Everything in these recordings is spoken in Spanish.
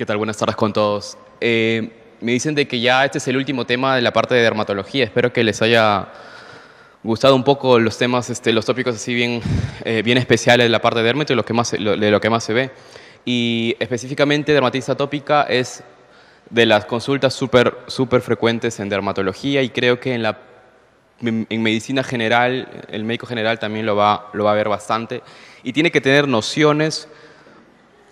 ¿Qué tal? Buenas tardes con todos. Eh, me dicen de que ya este es el último tema de la parte de dermatología. Espero que les haya gustado un poco los temas, este, los tópicos así bien, eh, bien especiales de la parte de dermatología, y lo que más, de lo que más se ve. Y específicamente dermatitis atópica es de las consultas súper super frecuentes en dermatología y creo que en la en medicina general, el médico general también lo va, lo va a ver bastante y tiene que tener nociones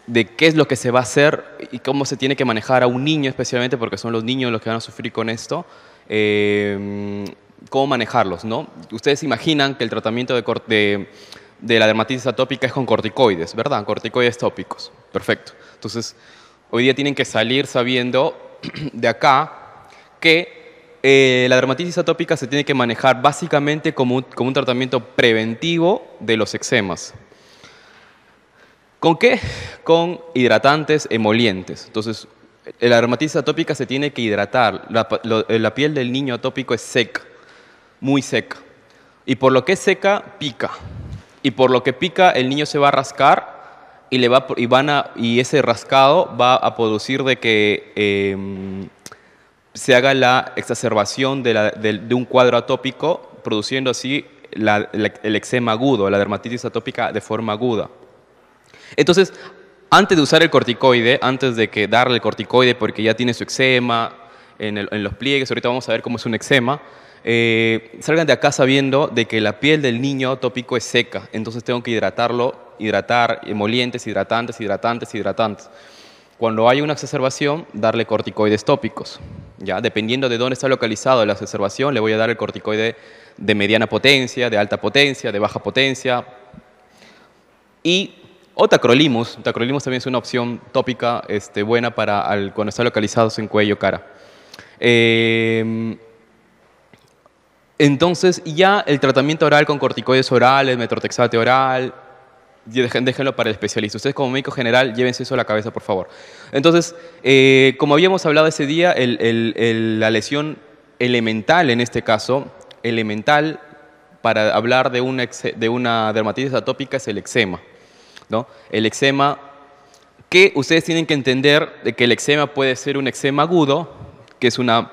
de qué es lo que se va a hacer y cómo se tiene que manejar a un niño especialmente, porque son los niños los que van a sufrir con esto, eh, cómo manejarlos, ¿no? Ustedes imaginan que el tratamiento de, la dermatitis atópica es con corticoides, ¿verdad? Corticoides tópicos, perfecto. Entonces, hoy día tienen que salir sabiendo de acá que eh, la dermatitis atópica se tiene que manejar básicamente como un, como un tratamiento preventivo de los eczemas, ¿Con qué? Con hidratantes emolientes. Entonces, la dermatitis atópica se tiene que hidratar. Eh, la, piel del niño atópico es seca, muy seca. Y por lo que es seca, pica. Y por lo que pica, el niño se va a rascar y, le va, y, y ese rascado va a producir de que em, se haga la exacerbación de, un cuadro atópico, produciendo así el eczema agudo, la dermatitis atópica de forma aguda. Entonces, antes de usar el corticoide, antes de que darle el corticoide porque ya tiene su eczema en, los pliegues, ahorita vamos a ver cómo es un eczema, eh, salgan de acá sabiendo de que la piel del niño tópico es seca, entonces tengo que hidratarlo, hidratar, emolientes, eh, hidratantes, hidratantes, hidratantes. Cuando hay una exacerbación, darle corticoides tópicos. ¿ya? Dependiendo de dónde está localizado la exacerbación, le voy a dar el corticoide de mediana potencia, de alta potencia, de baja potencia. Y o tacrolimus. Tacrolimus también es una opción tópica este, buena para cuando está localizado en cuello, cara. Em, entonces, ya el tratamiento oral con corticoides orales, metrotexate oral, déjenlo para el especialista. Ustedes como médico general, llévense eso a la cabeza, por favor. Entonces, eh, como habíamos hablado ese día, la lesión elemental en este caso, elemental para hablar de una, de una dermatitis atópica es el eczema. El eczema, que ustedes tienen que entender de que el eczema puede ser un eczema agudo, que es una...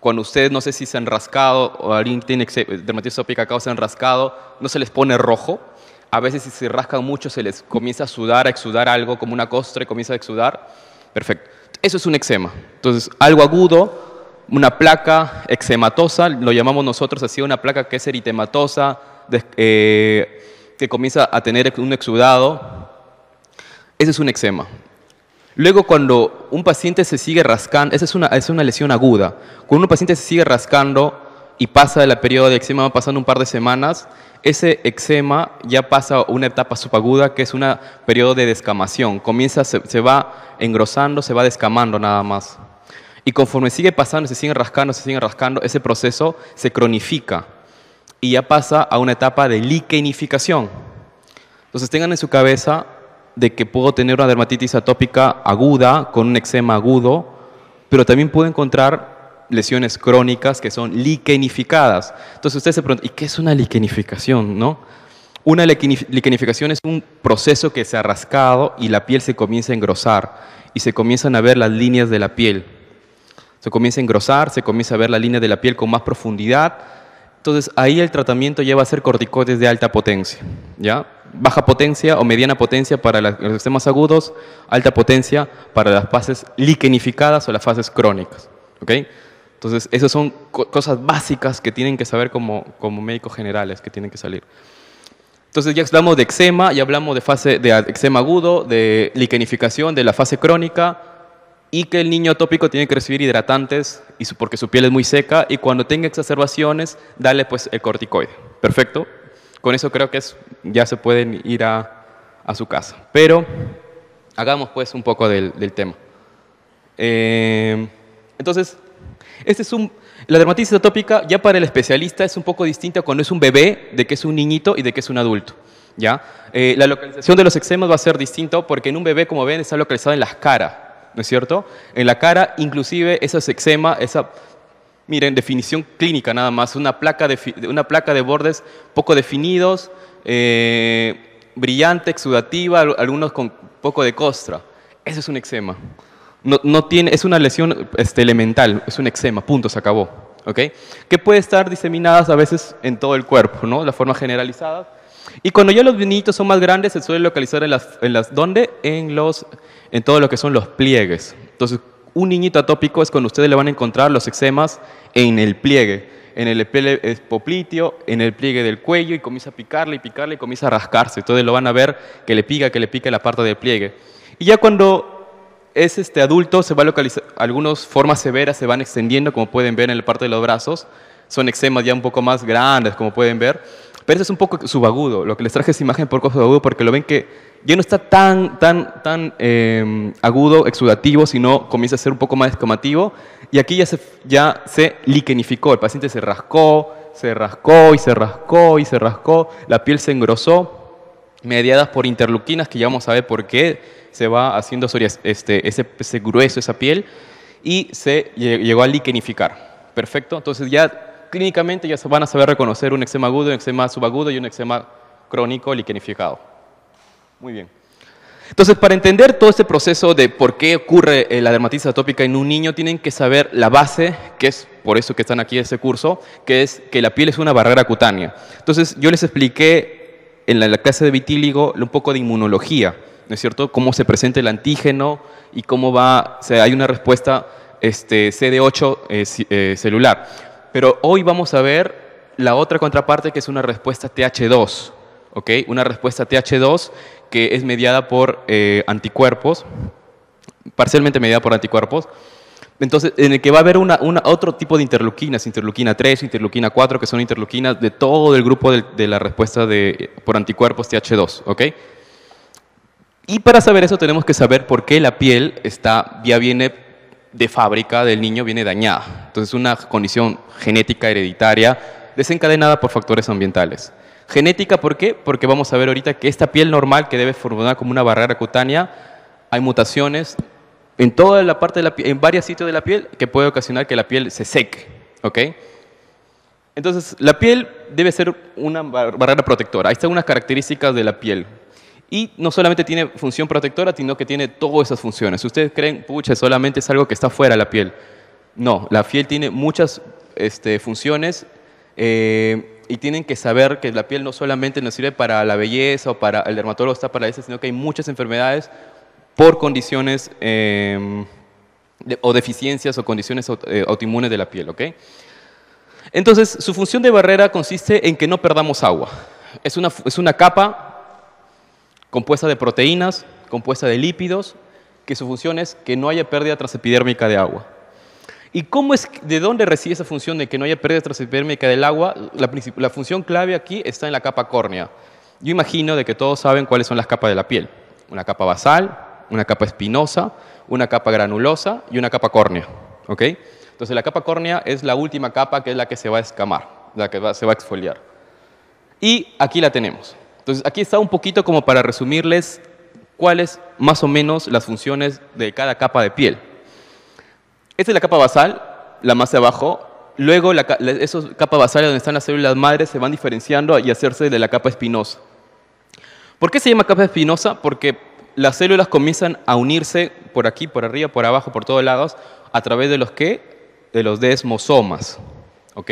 Cuando ustedes, no sé si se han rascado o alguien tiene dermatitis atópica causa se han rascado, no se les pone rojo. A veces si se rascan mucho se les comienza a sudar, a exudar algo, como una costra y comienza a exudar. Perfecto. Eso es un eczema. Entonces, algo agudo, una placa eczematosa, lo llamamos nosotros así, una placa que es eritematosa, eh, que comienza a tener un exudado, ese es un eczema. Luego, cuando un paciente se sigue rascando, esa es una, lesión aguda, cuando un paciente se sigue rascando y pasa de la periodo de eczema, va pasando un par de semanas, ese eczema ya pasa una etapa subaguda que es un periodo de descamación. Comienza, se, va engrosando, se va descamando nada más. Y conforme sigue pasando, se sigue rascando, se sigue rascando, ese proceso se cronifica y ya pasa a una etapa de liquenificación. Entonces tengan en su cabeza de que puedo tener una dermatitis atópica aguda con un eczema agudo, pero también puedo encontrar lesiones crónicas que son liquenificadas. Entonces ustedes se preguntan, ¿y qué es una liquenificación? ¿No? Una liquenificación es un proceso que se ha rascado y la piel se comienza a engrosar y se comienzan a ver las líneas de la piel. Se comienza a engrosar, se comienza a ver la línea de la piel con más profundidad, entonces ahí el tratamiento lleva a ser corticoides de alta potencia, ¿ya? Baja potencia o mediana potencia para los sistemas agudos, alta potencia para las fases liquenificadas o las fases crónicas, Entonces esas son cosas básicas que tienen que saber como, médicos generales, que tienen que salir. Entonces ya hablamos de eczema, ya hablamos de fase de eczema agudo, de liquenificación, de la fase crónica, y que el niño atópico tiene que recibir hidratantes y porque su piel es muy seca y cuando tenga exacerbaciones, dale pues el corticoide. Perfecto. Con eso creo que ya se pueden ir a, su casa. Pero hagamos pues un poco del, tema. Eh, entonces, este es la dermatitis atópica ya para el especialista es un poco distinta cuando es un bebé, de que es un niñito y de que es un adulto. ¿ya? Eh, la localización de los extremos va a ser distinta porque en un bebé, como ven, está localizado en las caras ¿no es cierto? En la cara, inclusive, es eczema, esa, miren, definición clínica nada más, una placa de, una placa de bordes poco definidos, eh, brillante, exudativa, algunos con poco de costra. Eso es un eczema. No, no tiene, es una lesión este, elemental, es un eczema, punto, se acabó. ¿okay? Que puede estar diseminadas a veces en todo el cuerpo, ¿no? La forma generalizada. Y cuando ya los vinitos son más grandes, se suele localizar en las, en las ¿dónde? En los en todo lo que son los pliegues. Entonces, un niñito atópico es cuando ustedes le van a encontrar los eczemas en el pliegue, en el poplitio, en el pliegue del cuello y comienza a picarle y picarle y comienza a rascarse. Entonces lo van a ver que le pica, que le pica la parte del pliegue. Y ya cuando es este adulto, se va a localizar, algunas formas severas se van extendiendo, como pueden ver en la parte de los brazos. Son eczemas ya un poco más grandes, como pueden ver. Pero eso es un poco subagudo. Lo que les traje es imagen por poco subagudo porque lo ven que ya no está tan, em, agudo, exudativo, sino comienza a ser un poco más escamativo. Y aquí ya se, ya se liquenificó, el paciente se rascó, se rascó y se rascó y se rascó, la piel se engrosó, mediadas por interleucinas que ya vamos a ver por qué se va haciendo este, ese, ese grueso, esa piel, y se llegó a liquenificar. Perfecto, entonces ya clínicamente ya se van a saber reconocer un eczema agudo, un eczema subagudo y un eczema crónico liquenificado. Muy bien. Entonces, para entender todo este proceso de por qué ocurre eh, la dermatitis atópica en un niño, tienen que saber la base, que es por eso que están aquí en este curso, que es que la piel es una barrera cutánea. Entonces, yo les expliqué en la clase de vitíligo un poco de inmunología, ¿no es cierto? Cómo se presenta el antígeno y cómo va, o sea, hay una respuesta este, CD8 eh, eh, celular. Pero hoy vamos a ver la otra contraparte que es una respuesta TH2, ¿ok? Una respuesta TH2 que es mediada por eh, anticuerpos, parcialmente mediada por anticuerpos. Entonces, en el que va a haber otro tipo de interleuquinas, interleuquina 3, interleuquina 4, que son interleuquinas de todo el grupo de, la respuesta por anticuerpos TH2, Y para saber eso tenemos que saber por qué la piel está, ya viene de fábrica del niño, viene dañada. Entonces, es una condición genética hereditaria desencadenada por factores ambientales. Genética, ¿por qué? Porque vamos a ver ahorita que esta piel normal que debe formar como una barrera cutánea, hay mutaciones en toda la parte de la en varios sitios de la piel que puede ocasionar que la piel se seque, ¿ok? Entonces, la piel debe ser una barrera protectora. Ahí están unas características de la piel. Y no solamente tiene función protectora, sino que tiene todas esas funciones. ustedes creen, pucha, solamente es algo que está fuera de la piel. No, la piel tiene muchas este, funciones eh, y tienen que saber que la piel no solamente nos sirve para la belleza o para el dermatólogo está para eso, sino que hay muchas enfermedades por condiciones em, o deficiencias o condiciones eh, autoinmunes de la piel, Entonces, su función de barrera consiste en que no perdamos agua. Es una, es una capa compuesta de proteínas, compuesta de lípidos, que su función es que no haya pérdida transepidérmica de agua. ¿Y cómo es, de dónde reside esa función de que no haya pérdida transepidérmica del agua? La, función clave aquí está en la capa córnea. Yo imagino de que todos saben cuáles son las capas de la piel. Una capa basal, una capa espinosa, una capa granulosa y una capa córnea. Entonces la capa córnea es la última capa que es la que se va a escamar, la que se va a exfoliar. Y aquí la tenemos. Entonces aquí está un poquito como para resumirles cuáles más o menos las funciones de cada capa de piel. Esta es la capa basal, la más de abajo. Luego, la, capas capa basal donde están las células madres se van diferenciando y hacerse de la capa espinosa. ¿Por qué se llama capa espinosa? Porque las células comienzan a unirse por aquí, por arriba, por abajo, por todos lados, a través de los que de los desmosomas, ¿ok?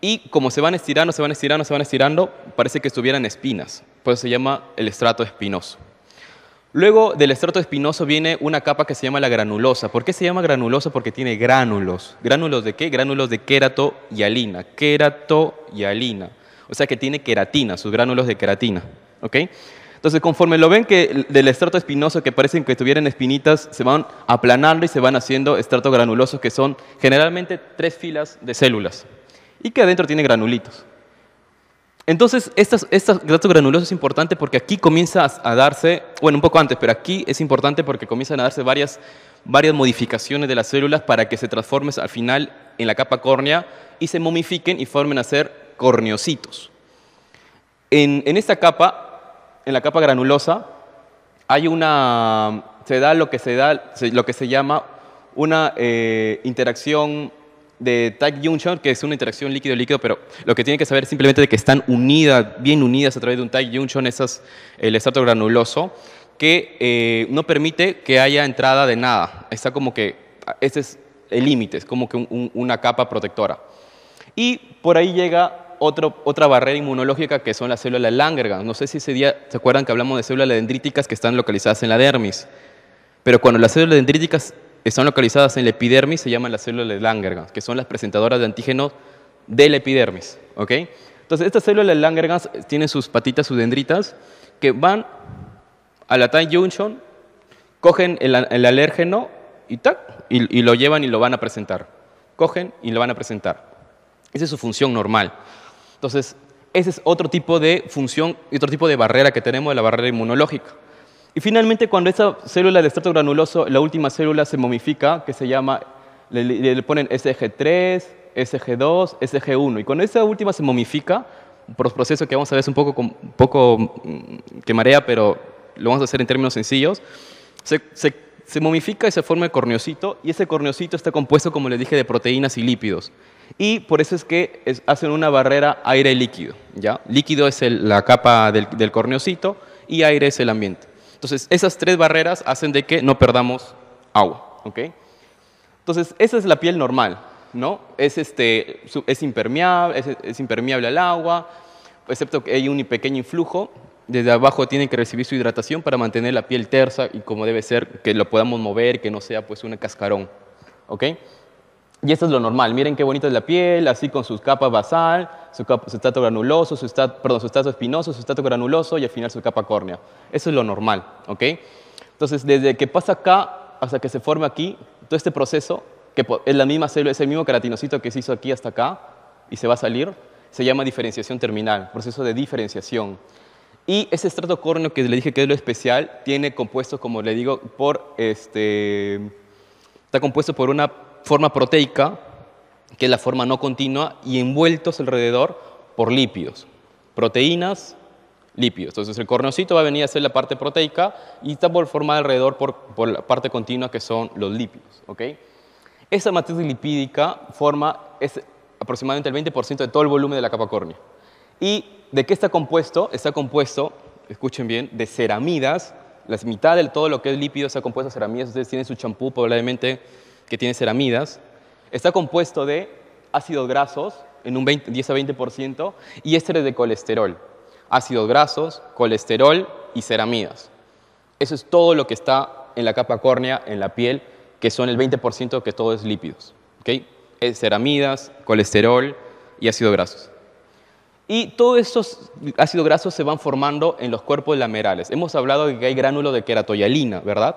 Y como se van estirando, se van estirando, se van estirando, parece que estuvieran espinas. Por eso se llama el estrato espinoso. Luego del estrato espinoso viene una capa que se llama la granulosa. ¿Por qué se llama granulosa? Porque tiene gránulos. ¿Gránulos de qué? Gránulos de querato y Querato y O sea que tiene queratina, sus gránulos de queratina. Entonces, conforme lo ven que del estrato espinoso que parecen que tuvieran espinitas, se van aplanando y se van haciendo estratos granulosos que son generalmente tres filas de células y que adentro tiene granulitos. Entonces, estos datos granulosos es importante porque aquí comienza a darse, bueno, un poco antes, pero aquí es importante porque comienzan a darse varias, modificaciones de las células para que se transformen al final en la capa córnea y se momifiquen y formen a ser corneocitos. En, en esta capa, en la capa granulosa, hay una, se da lo que se, da, lo que se llama una eh, interacción de tag junction, que es una interacción líquido-líquido, pero lo que tienen que saber es simplemente de que están unidas, bien unidas a través de un tag junction, esas, el estrato granuloso, que eh, no permite que haya entrada de nada. Está como que, ese es el límite, es como que una capa protectora. Y por ahí llega otra barrera inmunológica que son las células Langerhans. No sé si ese día se acuerdan que hablamos de células dendríticas que están localizadas en la dermis. Pero cuando las células dendríticas están localizadas en la epidermis, se llaman las células de Langerhans, que son las presentadoras de antígenos de la epidermis. Entonces, estas células de Langerhans tienen sus patitas, sus dendritas, que van a la time junction, cogen el, alérgeno y, y, lo llevan y lo van a presentar. Cogen y lo van a presentar. Esa es su función normal. Entonces, ese es otro tipo de función otro tipo de barrera que tenemos de la barrera inmunológica. Y finalmente, cuando esa célula de estrato granuloso, la última célula se momifica, que se llama, le, ponen SG3, SG2, SG1. Y cuando esa última se momifica, por los procesos que vamos a ver es un poco, un poco mm, que marea, pero lo vamos a hacer en términos sencillos, se, momifica y se forma el corneocito, y ese corneocito está compuesto, como les dije, de proteínas y lípidos. Y por eso es que hacen una barrera aire-líquido. Ya, Líquido es la capa del corneocito y aire es el ambiente. Entonces, esas tres barreras hacen de que no perdamos agua, ¿ok? Entonces, esa es la piel normal, ¿no? Es, este, es impermeable, es, impermeable al agua, excepto que hay un pequeño influjo. Desde abajo tiene que recibir su hidratación para mantener la piel tersa y como debe ser, que lo podamos mover, que no sea pues un cascarón, ¿ok? Y esto es lo normal. Miren qué bonita es la piel, así con sus capas basal, su, capa, granuloso, su, estrato espinoso, su estrato granuloso y al final su capa córnea. Eso es lo normal, ¿ok? Entonces, desde que pasa acá hasta que se forma aquí, todo este proceso, que es la misma célula, es el mismo queratinocito que se hizo aquí hasta acá y se va a salir, se llama diferenciación terminal, proceso de diferenciación. Y ese estrato córneo que le dije que es lo especial, tiene compuesto, como le digo, por este, está compuesto por una forma proteica, que es la forma no continua, y envueltos alrededor por lípidos, proteínas, lípidos. Entonces el corneocito va a venir a ser la parte proteica y está por formada alrededor por, la parte continua que son los lípidos. ¿okay? Esa matriz lipídica forma es aproximadamente el 20% de todo el volumen de la capa córnea. ¿Y de qué está compuesto? Está compuesto, escuchen bien, de ceramidas. La mitad de todo lo que es lípido está compuesto de ceramidas. Ustedes tienen su champú probablemente que tiene ceramidas, está compuesto de ácidos grasos en un 10 a 20% y ésteres de colesterol. Ácidos grasos, colesterol y ceramidas. Eso es todo lo que está en la capa córnea, en la piel, que son el 20% que todo es lípidos. ¿okay? ceramidas, colesterol y ácidos grasos. Y todos estos ácidos grasos se van formando en los cuerpos lamerales. Hemos hablado de que hay gránulos de queratoyalina, ¿verdad?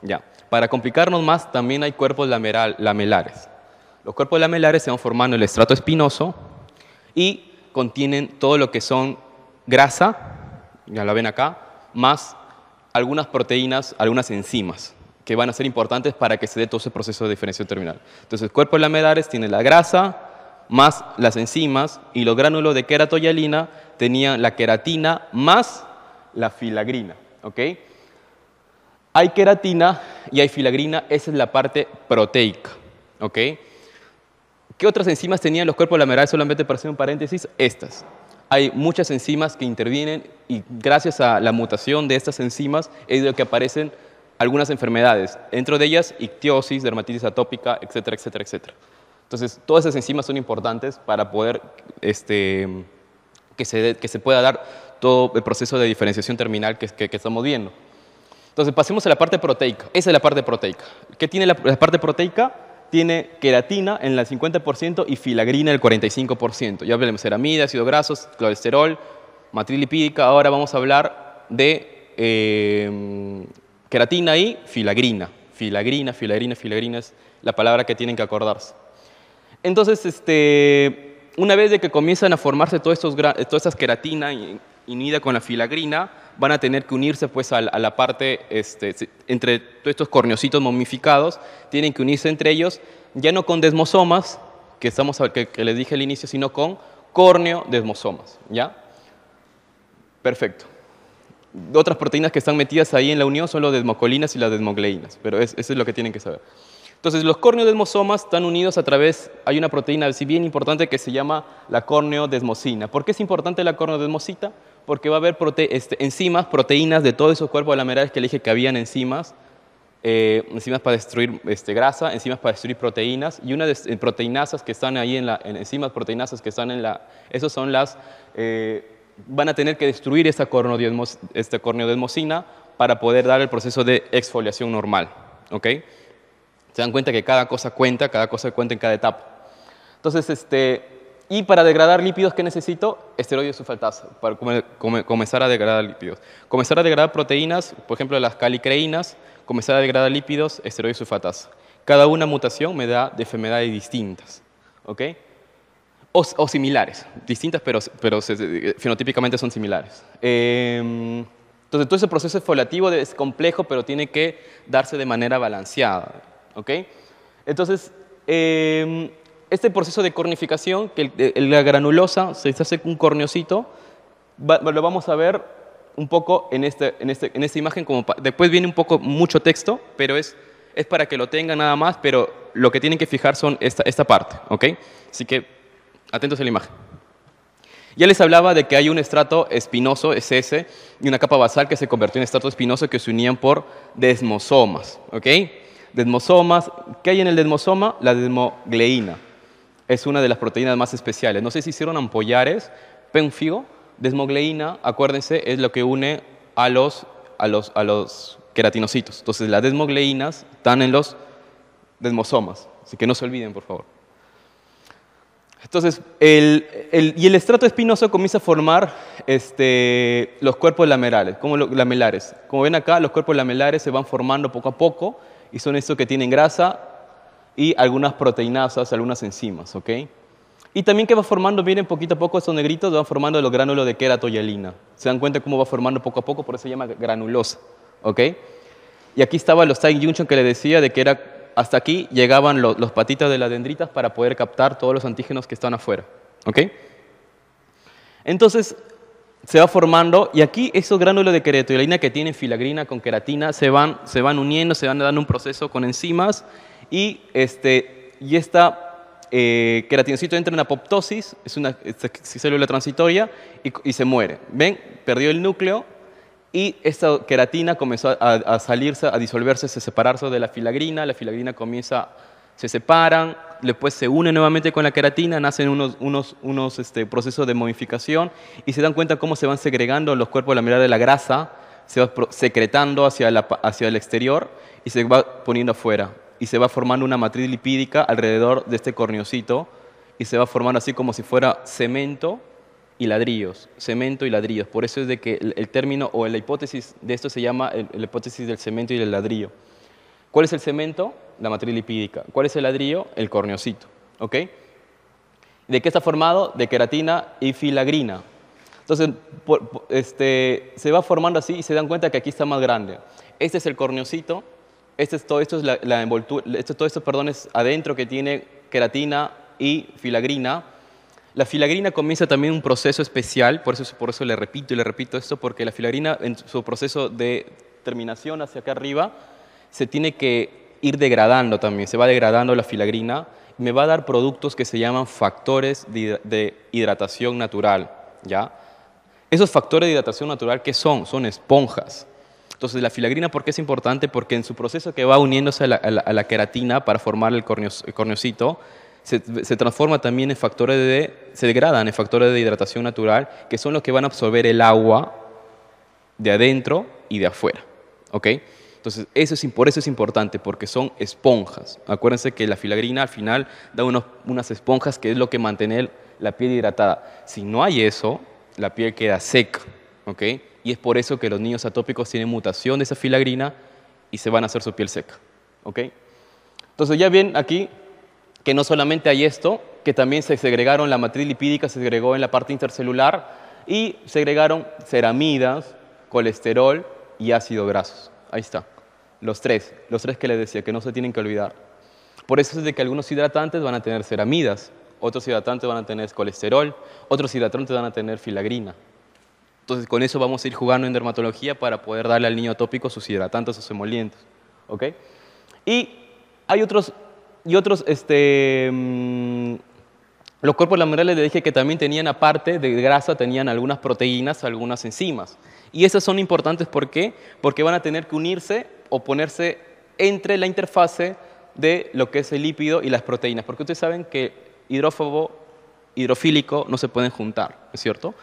Ya. Para complicarnos más, también hay cuerpos lamelares. Los cuerpos lamelares se van formando en el estrato espinoso y contienen todo lo que son grasa, ya la ven acá, más algunas proteínas, algunas enzimas que van a ser importantes para que se dé todo ese proceso de diferenciación terminal. Entonces, cuerpos lamelares tiene la grasa, más las enzimas y los gránulos de queratoyalina tenían la queratina más la filagrina. ¿ok?, hay queratina y hay filagrina, esa es la parte proteica. ¿Qué otras enzimas tenían los cuerpos lamerales? Solamente para hacer un paréntesis, estas. Hay muchas enzimas que intervienen y gracias a la mutación de estas enzimas es de lo que aparecen algunas enfermedades, dentro de ellas ictiosis, dermatitis atópica, etcétera, etcétera, etcétera. Entonces, todas esas enzimas son importantes para poder este, que, se, pueda dar todo el proceso de diferenciación terminal que estamos viendo. Entonces, pasemos a la parte proteica. Esa es la parte proteica. ¿Qué tiene la, parte proteica? Tiene queratina en el 50% y filagrina en el 45%. Ya hablamos de ceramida, ácido grasos, colesterol, matriz lipídica. Ahora vamos a hablar de em, queratina y filagrina. Filagrina, filagrina, filagrina es la palabra que tienen que acordarse. Entonces, este, una vez de que comienzan a formarse todos estos, todas estas queratinas unida con la filagrina, van a tener que unirse pues a, la parte, este, entre todos estos corneocitos momificados, tienen que unirse entre ellos, ya no con desmosomas, que, estamos, que, les dije al inicio, sino con corneodesmosomas, ¿ya? Perfecto. Otras proteínas que están metidas ahí en la unión son las desmocolinas y las desmogleinas, pero eso es lo que tienen que saber. Entonces, los corneodesmosomas están unidos a través, hay una proteína si bien importante que se llama la corneodesmosina. ¿Por qué es importante la corneodesmosita? porque va a haber este, enzimas, proteínas de todos esos cuerpos alamerares que le dije que habían enzimas, eh, enzimas para destruir este, grasa, enzimas para destruir proteínas y una de, proteinasas que están ahí en la, enzimas proteinasas que están en la, esos son las, eh, van a tener que destruir esta, esta corneodermosina para poder dar el proceso de exfoliación normal, ¿ok? Se dan cuenta que cada cosa cuenta, cada cosa cuenta en cada etapa. Entonces, este, y para degradar lípidos, ¿qué necesito? Esteroides sulfatasa, para comenzar a degradar lípidos. Comenzar a degradar proteínas, por ejemplo las calicreínas, comenzar a degradar lípidos, esteroides sulfatasa. Cada una mutación me da enfermedades distintas, ¿ok? O, similares, distintas pero, fenotípicamente son similares. Em, entonces, todo ese proceso es folativo, es complejo, pero tiene que darse de manera balanceada. ¿ok? Entonces, em, este proceso de cornificación, que la granulosa se hace un corneocito, lo vamos a ver un poco en, este, este, esta imagen. Como después viene un poco mucho texto, pero es, para que lo tengan nada más, pero lo que tienen que fijar son esta, parte. ¿ok? Así que atentos a la imagen. Ya les hablaba de que hay un estrato espinoso, es ese, y una capa basal que se convirtió en estrato espinoso que se unían por desmosomas. ¿ok? Desmosomas, ¿qué hay en el desmosoma? La desmogleína es una de las proteínas más especiales. No sé si hicieron ampollares, pénfigo, desmogleína, acuérdense, es lo que une a los, a los, a los queratinocitos. Entonces las desmogleínas están en los desmosomas, así que no se olviden, por favor. Entonces, el, y el estrato espinoso comienza a formar este, los cuerpos lamerales, como los lamelares. Como ven acá, los cuerpos lamelares se van formando poco a poco y son estos que tienen grasa y algunas proteinasas, algunas enzimas, ¿ok? Y también que va formando, miren, poquito a poco esos negritos van formando los gránulos de queratoyalina. Se dan cuenta cómo va formando poco a poco, por eso se llama granulosa, ¿ok? Y aquí estaba los tight junction que le decía de que era hasta aquí llegaban los, los patitas de las dendritas para poder captar todos los antígenos que están afuera, ¿ok? Entonces, se va formando y aquí esos gránulos de queratoyalina que tienen filagrina con queratina se van, se van uniendo, se van dando un proceso con enzimas y, este, y esta eh, queratinocito entra en apoptosis, es una célula transitoria, y, se muere. ¿Ven? Perdió el núcleo y esta queratina comenzó a, salirse, a disolverse, a separarse de la filagrina. La filagrina comienza, se separan, después se une nuevamente con la queratina, nacen unos, unos, este, procesos de modificación y se dan cuenta cómo se van segregando los cuerpos, la mirada de la grasa, se va secretando hacia, hacia el exterior y se va poniendo afuera y se va formando una matriz lipídica alrededor de este corneocito y se va formando así como si fuera cemento y ladrillos, cemento y ladrillos. Por eso es de que el, término o la hipótesis de esto se llama la hipótesis del cemento y del ladrillo. ¿Cuál es el cemento? La matriz lipídica. ¿Cuál es el ladrillo? El corneocito. ¿De qué está formado? De queratina y filagrina. Entonces, este, se va formando así y se dan cuenta que aquí está más grande. Este es el corneocito, este, todo esto es todo esto, adentro que tiene queratina y filagrina. La filagrina comienza también un proceso especial, por eso, por eso le repito y le repito esto, porque la filagrina en su proceso de terminación hacia acá arriba se tiene que ir degradando también, se va degradando la filagrina, y me va a dar productos que se llaman factores de, hidratación natural, ¿ya? Esos factores de hidratación natural, ¿qué son? Son esponjas. Entonces, la filagrina, ¿por qué es importante? Porque en su proceso que va uniéndose a la, a queratina para formar el, corneocito, se, transforma también en factores de, se degradan en factores de hidratación natural, que son los que van a absorber el agua de adentro y de afuera. ¿ok?, entonces, por eso es importante, porque son esponjas. Acuérdense que la filagrina al final da unas esponjas que es lo que mantiene la piel hidratada. Si no hay eso, la piel queda seca. ¿Ok? y es por eso que los niños atópicos tienen mutación de esa filagrina y se van a hacer su piel seca. Entonces ya ven aquí que no solamente hay esto, que también se segregaron, la matriz lipídica se segregó en la parte intercelular y segregaron ceramidas, colesterol y ácido grasos. Ahí está, los tres, los tres que les decía, que no se tienen que olvidar. Por eso es de que algunos hidratantes van a tener ceramidas, otros hidratantes van a tener colesterol, otros hidratantes van a tener filagrina. Entonces con eso vamos a ir jugando en dermatología para poder darle al niño tópico sus hidratantes, sus emolientes. ¿ok? Y hay otros, y otros este, mm, los cuerpos laminales les dije que también tenían, aparte de grasa, tenían algunas proteínas, algunas enzimas. Y esas son importantes, ¿por qué? Porque van a tener que unirse o ponerse entre la interfase de lo que es el lípido y las proteínas. Porque ustedes saben que hidrófobo, hidrofílico no se pueden juntar, ¿es cierto?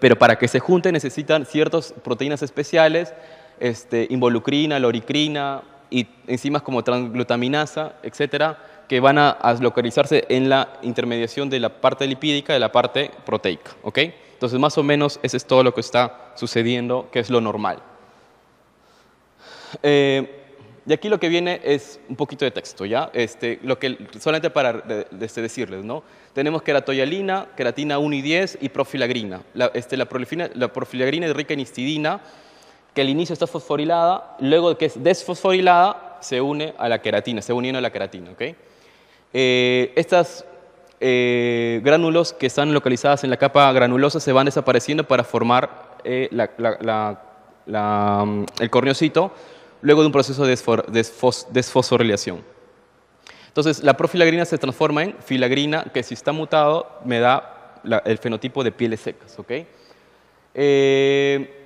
pero para que se junten necesitan ciertas proteínas especiales, este, involucrina, loricrina y enzimas como transglutaminasa, etcétera, que van a, localizarse en la intermediación de la parte lipídica de la parte proteica. ¿ok? Entonces, más o menos, eso es todo lo que está sucediendo, que es lo normal. Eh, y aquí lo que viene es un poquito de texto, ¿ya? Este, lo que, solamente para este, decirles, ¿no? Tenemos queratoyalina, queratina 1 y 10 y profilagrina. La, este, la profilagrina es rica en histidina, que al inicio está fosforilada, luego que es desfosforilada, se une a la queratina, se uniendo a la queratina, ¿ok? Eh, estas eh, gránulos que están localizadas en la capa granulosa se van desapareciendo para formar eh, mm, el corneocito luego de un proceso de desfos desfosforilación. Entonces, la profilagrina se transforma en filagrina, que si está mutado me da el fenotipo de pieles secas. Eh,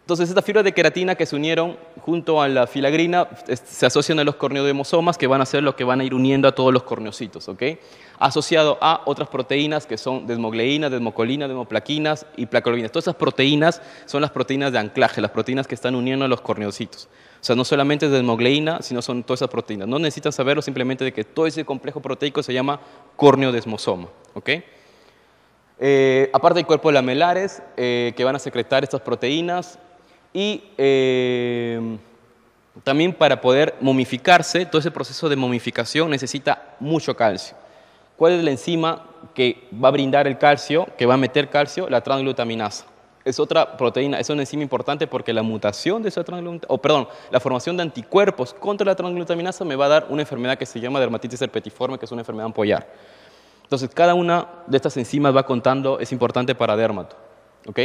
entonces, estas fibras de queratina que se unieron junto a la filagrina se asocian a los corneodemosomas, que van a ser los que van a ir uniendo a todos los corneocitos, Asociado a otras proteínas que son desmogleína, desmocolina, desmoplaquinas y placolobinas. Todas esas proteínas son las proteínas de anclaje, las proteínas que están uniendo a los corneocitos. O sea, no solamente es desmogleína, sino son todas esas proteínas. No necesitan saberlo simplemente de que todo ese complejo proteico se llama corneodesmosoma. desmosoma. Eh, aparte hay cuerpos lamelares eh, que van a secretar estas proteínas y eh, también para poder momificarse, todo ese proceso de momificación necesita mucho calcio. ¿Cuál es la enzima que va a brindar el calcio, que va a meter calcio? La transglutaminasa es otra proteína, es una enzima importante porque la mutación de esa transglutaminasa, o perdón, la formación de anticuerpos contra la transglutaminasa me va a dar una enfermedad que se llama dermatitis herpetiforme, que es una enfermedad ampollar. Entonces, cada una de estas enzimas va contando, es importante para dermato. ¿ok?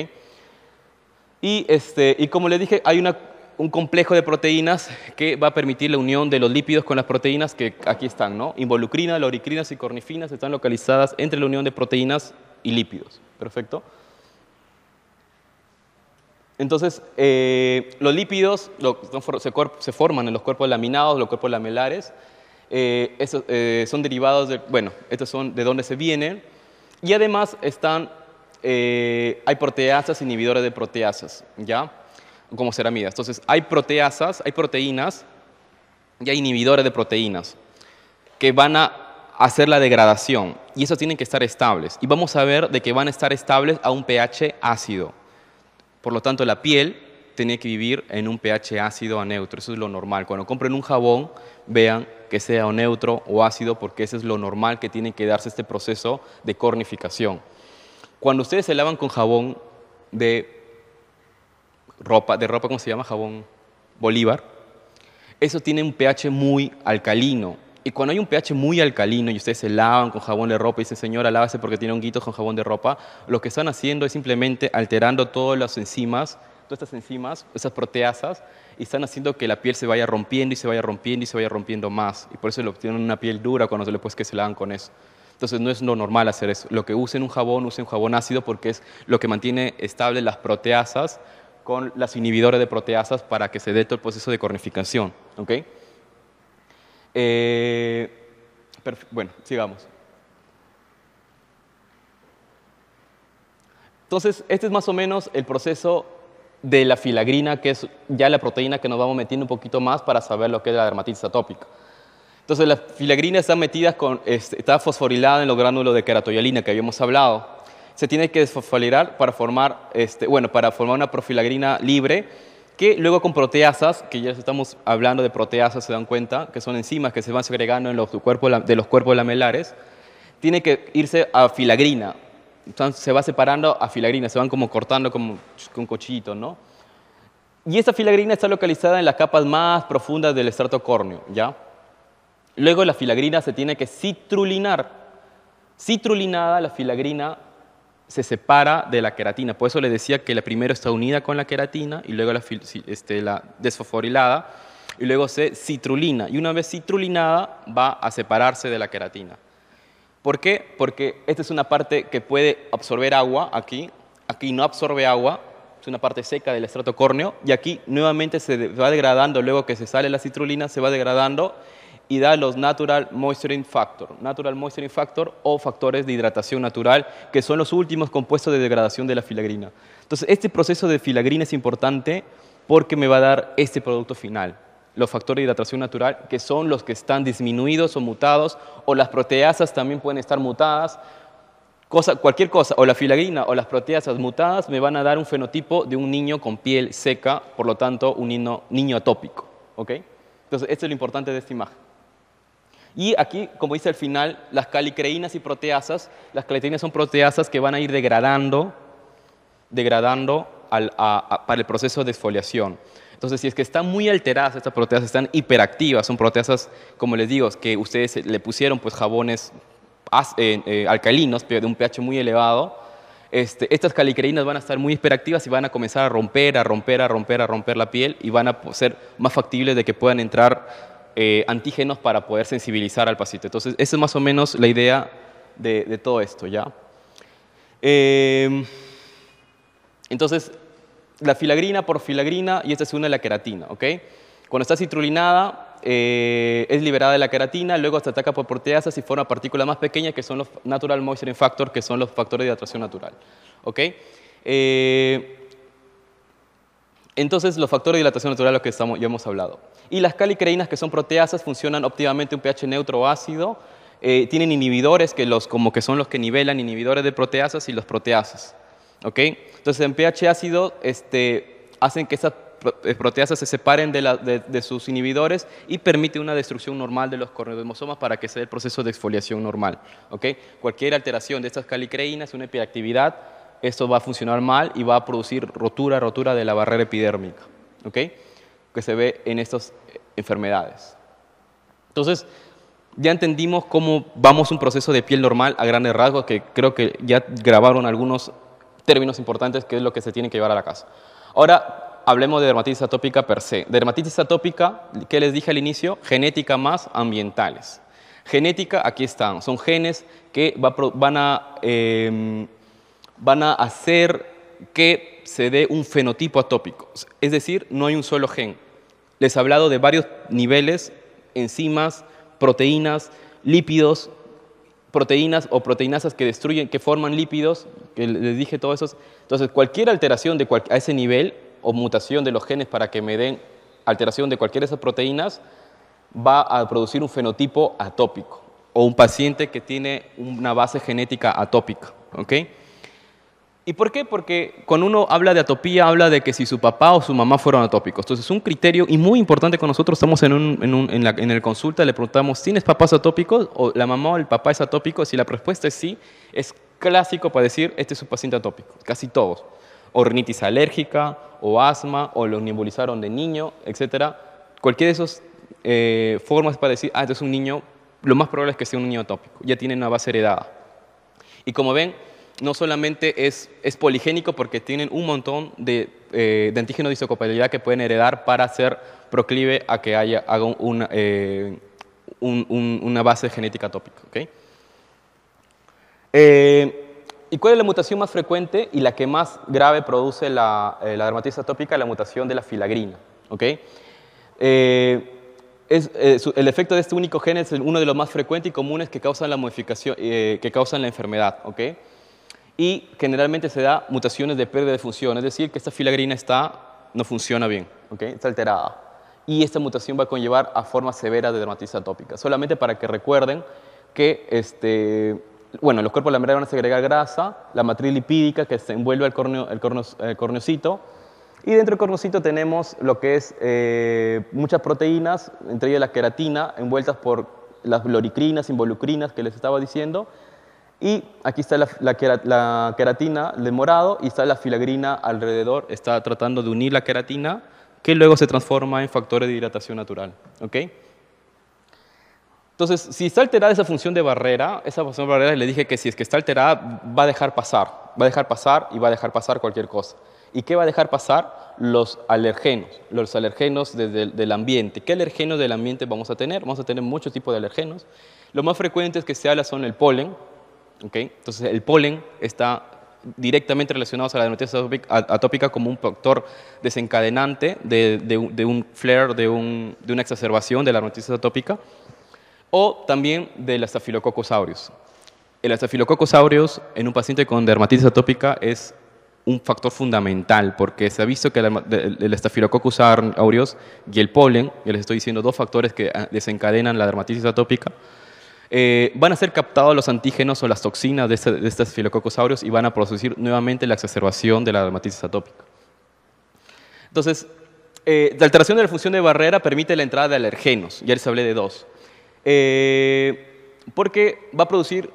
Y, este, como le dije, hay un complejo de proteínas que va a permitir la unión de los lípidos con las proteínas que aquí están. ¿no? Involucrina, lauricrinas y cornifinas están localizadas entre la unión de proteínas y lípidos. Perfecto. Entonces, eh, los lípidos se, forman en los cuerpos laminados, los cuerpos lamelares. Eh, eh, son derivados de, bueno, estos son de dónde se vienen. Y además están, hay proteasas inhibidores de proteasas, ¿ya? Como ceramidas. Entonces, hay proteasas, hay proteínas y hay inhibidores de proteínas que van a hacer la degradación. Y eso tienen que estar estables. Y vamos a ver de que van a estar estables a un pH ácido. Por lo tanto, la piel tiene que vivir en un pH ácido a neutro, eso es lo normal. Cuando compren un jabón, vean que sea o neutro o ácido, porque eso es lo normal que tiene que darse este proceso de cornificación. Cuando ustedes se lavan con jabón de ropa, de ropa, ¿cómo se llama? Jabón Bolívar, eso tiene un pH muy alcalino, y cuando hay un pH muy alcalino y ustedes se lavan con jabón de ropa y dicen, señora, lávase porque tiene honguitos con jabón de ropa, lo que están haciendo es simplemente alterando todas las enzimas, todas estas enzimas, esas proteasas, y están haciendo que la piel se vaya rompiendo y se vaya rompiendo y se vaya rompiendo más. Y por eso lo tienen una piel dura cuando después que se lavan con eso. Entonces no es lo normal hacer eso. Lo que usen un jabón, usen un jabón ácido porque es lo que mantiene estables las proteasas con las inhibidores de proteasas para que se dé todo el proceso de cornificación. ¿okay? Eh, bueno, sigamos. Entonces, este es más o menos el proceso de la filagrina, que es ya la proteína que nos vamos metiendo un poquito más para saber lo que es la dermatitis atópica. Entonces, la filagrina está metida con, este, está fosforilada en los gránulos de queratoyalina que habíamos hablado. Se tiene que desfosforilar para formar, este, bueno, para formar una profilagrina libre que luego con proteasas, que ya estamos hablando de proteasas, se dan cuenta, que son enzimas que se van segregando en los cuerpos, de los cuerpos lamelares, tiene que irse a filagrina. Entonces, se va separando a filagrina, se van como cortando como, con cochito, ¿no? Y esa filagrina está localizada en las capas más profundas del estrato córneo, ¿ya? Luego la filagrina se tiene que citrulinar. Citrulinada la filagrina se separa de la queratina. Por eso le decía que la primero está unida con la queratina y luego la, este, la desfosforilada y luego se citrulina. Y una vez citrulinada va a separarse de la queratina. ¿Por qué? Porque esta es una parte que puede absorber agua aquí, aquí no absorbe agua, es una parte seca del estrato córneo, y aquí nuevamente se va degradando, luego que se sale la citrulina, se va degradando y da los Natural Moisturizing Factor, Natural Moisturizing Factor o factores de hidratación natural, que son los últimos compuestos de degradación de la filagrina. Entonces, este proceso de filagrina es importante porque me va a dar este producto final, los factores de hidratación natural, que son los que están disminuidos o mutados, o las proteasas también pueden estar mutadas, Cosa, cualquier cosa, o la filagrina o las proteasas mutadas me van a dar un fenotipo de un niño con piel seca, por lo tanto, un niño, atópico. Entonces, esto es lo importante de esta imagen. Y aquí, como dice al final, las calicreínas y proteasas, las calicreínas son proteasas que van a ir degradando, degradando para el proceso de exfoliación. Entonces, si es que están muy alteradas estas proteasas, están hiperactivas, son proteasas, como les digo, que ustedes le pusieron pues jabones eh, eh, alcalinos, pero alcalinos de un pH muy elevado, este, estas calicreínas van a estar muy hiperactivas y van a comenzar a romper, a romper, a romper, a romper la piel y van a ser más factibles de que puedan entrar eh, antígenos para poder sensibilizar al paciente. Entonces, esa es más o menos la idea de, todo esto, ¿ya? Eh, entonces, la filagrina por filagrina y esta es una de la queratina, ¿ok? Cuando está citrulinada, eh, es liberada de la queratina, luego se ataca por proteasas y forma partículas más pequeñas que son los natural moisturizing factor, que son los factores de atracción natural, ¿ok? Entonces, los factores de dilatación natural, los que ya hemos hablado. Y las calicreínas, que son proteasas, funcionan óptimamente en un pH neutro ácido. Eh, tienen inhibidores, que los, como que son los que nivelan inhibidores de proteasas y los proteasas. ¿Ok? Entonces, en pH ácido este, hacen que estas eh, proteasas se separen de, sus inhibidores y permite una destrucción normal de los corneodemosomas para que sea el proceso de exfoliación normal. ¿Ok? Cualquier alteración de estas calicreínas, una hiperactividad, esto va a funcionar mal y va a producir rotura, rotura de la barrera epidérmica, ¿ok? Que se ve en estas eh, enfermedades. Entonces, ya entendimos cómo vamos un proceso de piel normal a grandes rasgos, que creo que ya grabaron algunos términos importantes que es lo que se tiene que llevar a la casa. Ahora hablemos de dermatitis atópica per se. Dermatitis atópica, que les dije al inicio, genética más ambientales. Genética, aquí están, son genes que van a em, van a hacer que se dé un fenotipo atópico, es decir, no hay un solo gen. Les he hablado de varios niveles, enzimas, proteínas, lípidos, proteínas o proteinasas que destruyen, que forman lípidos, que les dije todos esos. Entonces, cualquier alteración a ese nivel o mutación de los genes para que me den alteración de cualquiera de esas proteínas va a producir un fenotipo atópico o un paciente que tiene una base genética atópica. ¿okay? ¿Y por qué? Porque cuando uno habla de atopía, habla de que si su papá o su mamá fueron atópicos. Entonces, es un criterio y muy importante con nosotros. Estamos en, la, el consulta, le preguntamos, ¿tienes papás atópicos? ¿O la mamá o el papá es atópico? Si la respuesta es sí, es clásico para decir, este es un paciente atópico. Casi todos. O rinitis alérgica, o asma, o lo nebulizaron de niño, etc. Cualquier de esas eh, formas para decir, ah, este es un niño, lo más probable es que sea un niño atópico. Ya tiene una base heredada. Y como ven, no solamente es, poligénico porque tienen un montón de, eh, de antígenos de que pueden heredar para ser proclive a que haya, eh, una, base genética tópica. Eh, ¿Y cuál es la mutación más frecuente y la que más grave produce la, eh, la dermatitis atópica? La mutación de la filagrina. el efecto de este único gen es uno de los más frecuentes y comunes que causan la modificación, que causan la enfermedad, ¿ok? y generalmente se da mutaciones de pérdida de función, es decir, que esta filagrina está, no funciona bien, está alterada. Y esta mutación va a conllevar a formas severas de dermatitis atópica. Solamente para que recuerden que este, bueno, los cuerpos lamelares van a segregar grasa, la matriz lipídica que se envuelve al el corneocito, y dentro del corneocito tenemos lo que es eh, muchas proteínas, entre ellas la queratina, envueltas por las loricrinas, involucrinas que les estaba diciendo, y aquí está la, queratina de morado y está la filagrina alrededor. Está tratando de unir la queratina que luego se transforma en factores de hidratación natural. Entonces, si está alterada esa función de barrera, esa función de barrera le dije que si es que está alterada, va a dejar pasar, va a dejar pasar y va a dejar pasar cualquier cosa. ¿Y qué va a dejar pasar? Los alergenos, los alergenos del ambiente. ¿Qué alergenos del ambiente vamos a tener? Vamos a tener muchos tipos de alergenos. Lo más frecuentes que se habla son el polen, ¿okay? Entonces, el polen está directamente relacionado a la dermatitis atópica como un factor desencadenante de, un flare, de, una exacerbación de la dermatitis atópica, o también del Staphylococcus aureus. El Staphylococcus aureus en un paciente con dermatitis atópica es un factor fundamental porque se ha visto que el, estafilococcus aureus y el polen, ya les estoy diciendo dos factores que ah, desencadenan la dermatitis atópica, eh, van a ser captados los antígenos o las toxinas este, de, estos filococosaurios y van a producir nuevamente la exacerbación de la dermatitis atópica. Entonces, eh, la alteración de la función de barrera permite la entrada de alergenos, ya les hablé de dos, eh, porque va a producir,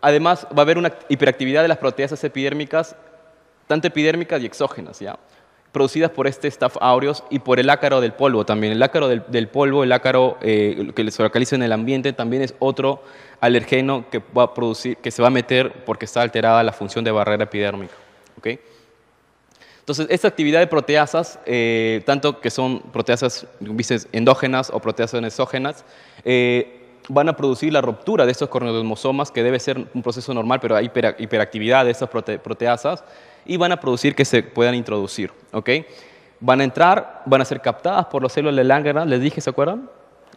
además va a haber una hiperactividad de las proteasas epidérmicas, tanto epidérmicas y exógenas, ¿ya? producidas por este Staph aureus y por el ácaro del polvo también. El ácaro del, del polvo, el ácaro eh, que se localiza en el ambiente, también es otro alergeno que, va a producir, que se va a meter porque está alterada la función de barrera epidérmica. Entonces, esta actividad de proteasas, eh, tanto que son proteasas endógenas o proteasas exógenas, eh, van a producir la ruptura de estos corneodomosomas, que debe ser un proceso normal, pero hay hiperactividad de estas proteasas, y van a producir que se puedan introducir. ¿ok? Van a entrar, van a ser captadas por las células de Langerhans, les dije, ¿se acuerdan?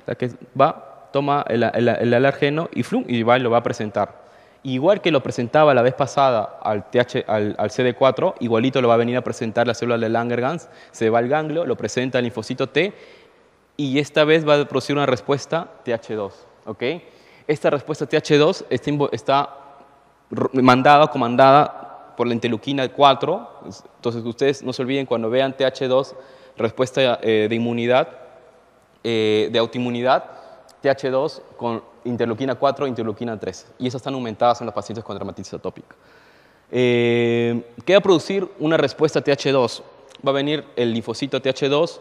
La que va, toma el, el, y y va lo va a presentar. Igual que lo presentaba la vez pasada al, TH, al, CD4, igualito lo va a venir a presentar la célula de Langerhans, se va al ganglio, lo presenta al linfocito T y esta vez va a producir una respuesta TH2. ¿ok? Esta respuesta TH2 está, está mandada, comandada por la interleuquina 4. Entonces, ustedes no se olviden cuando vean TH2, respuesta eh, de inmunidad, eh, de autoinmunidad, TH2 con interleuquina 4, interleuquina 3. Y esas están aumentadas en los pacientes con dermatitis atópica. Eh, ¿Qué va a producir una respuesta TH2? Va a venir el linfocito TH2,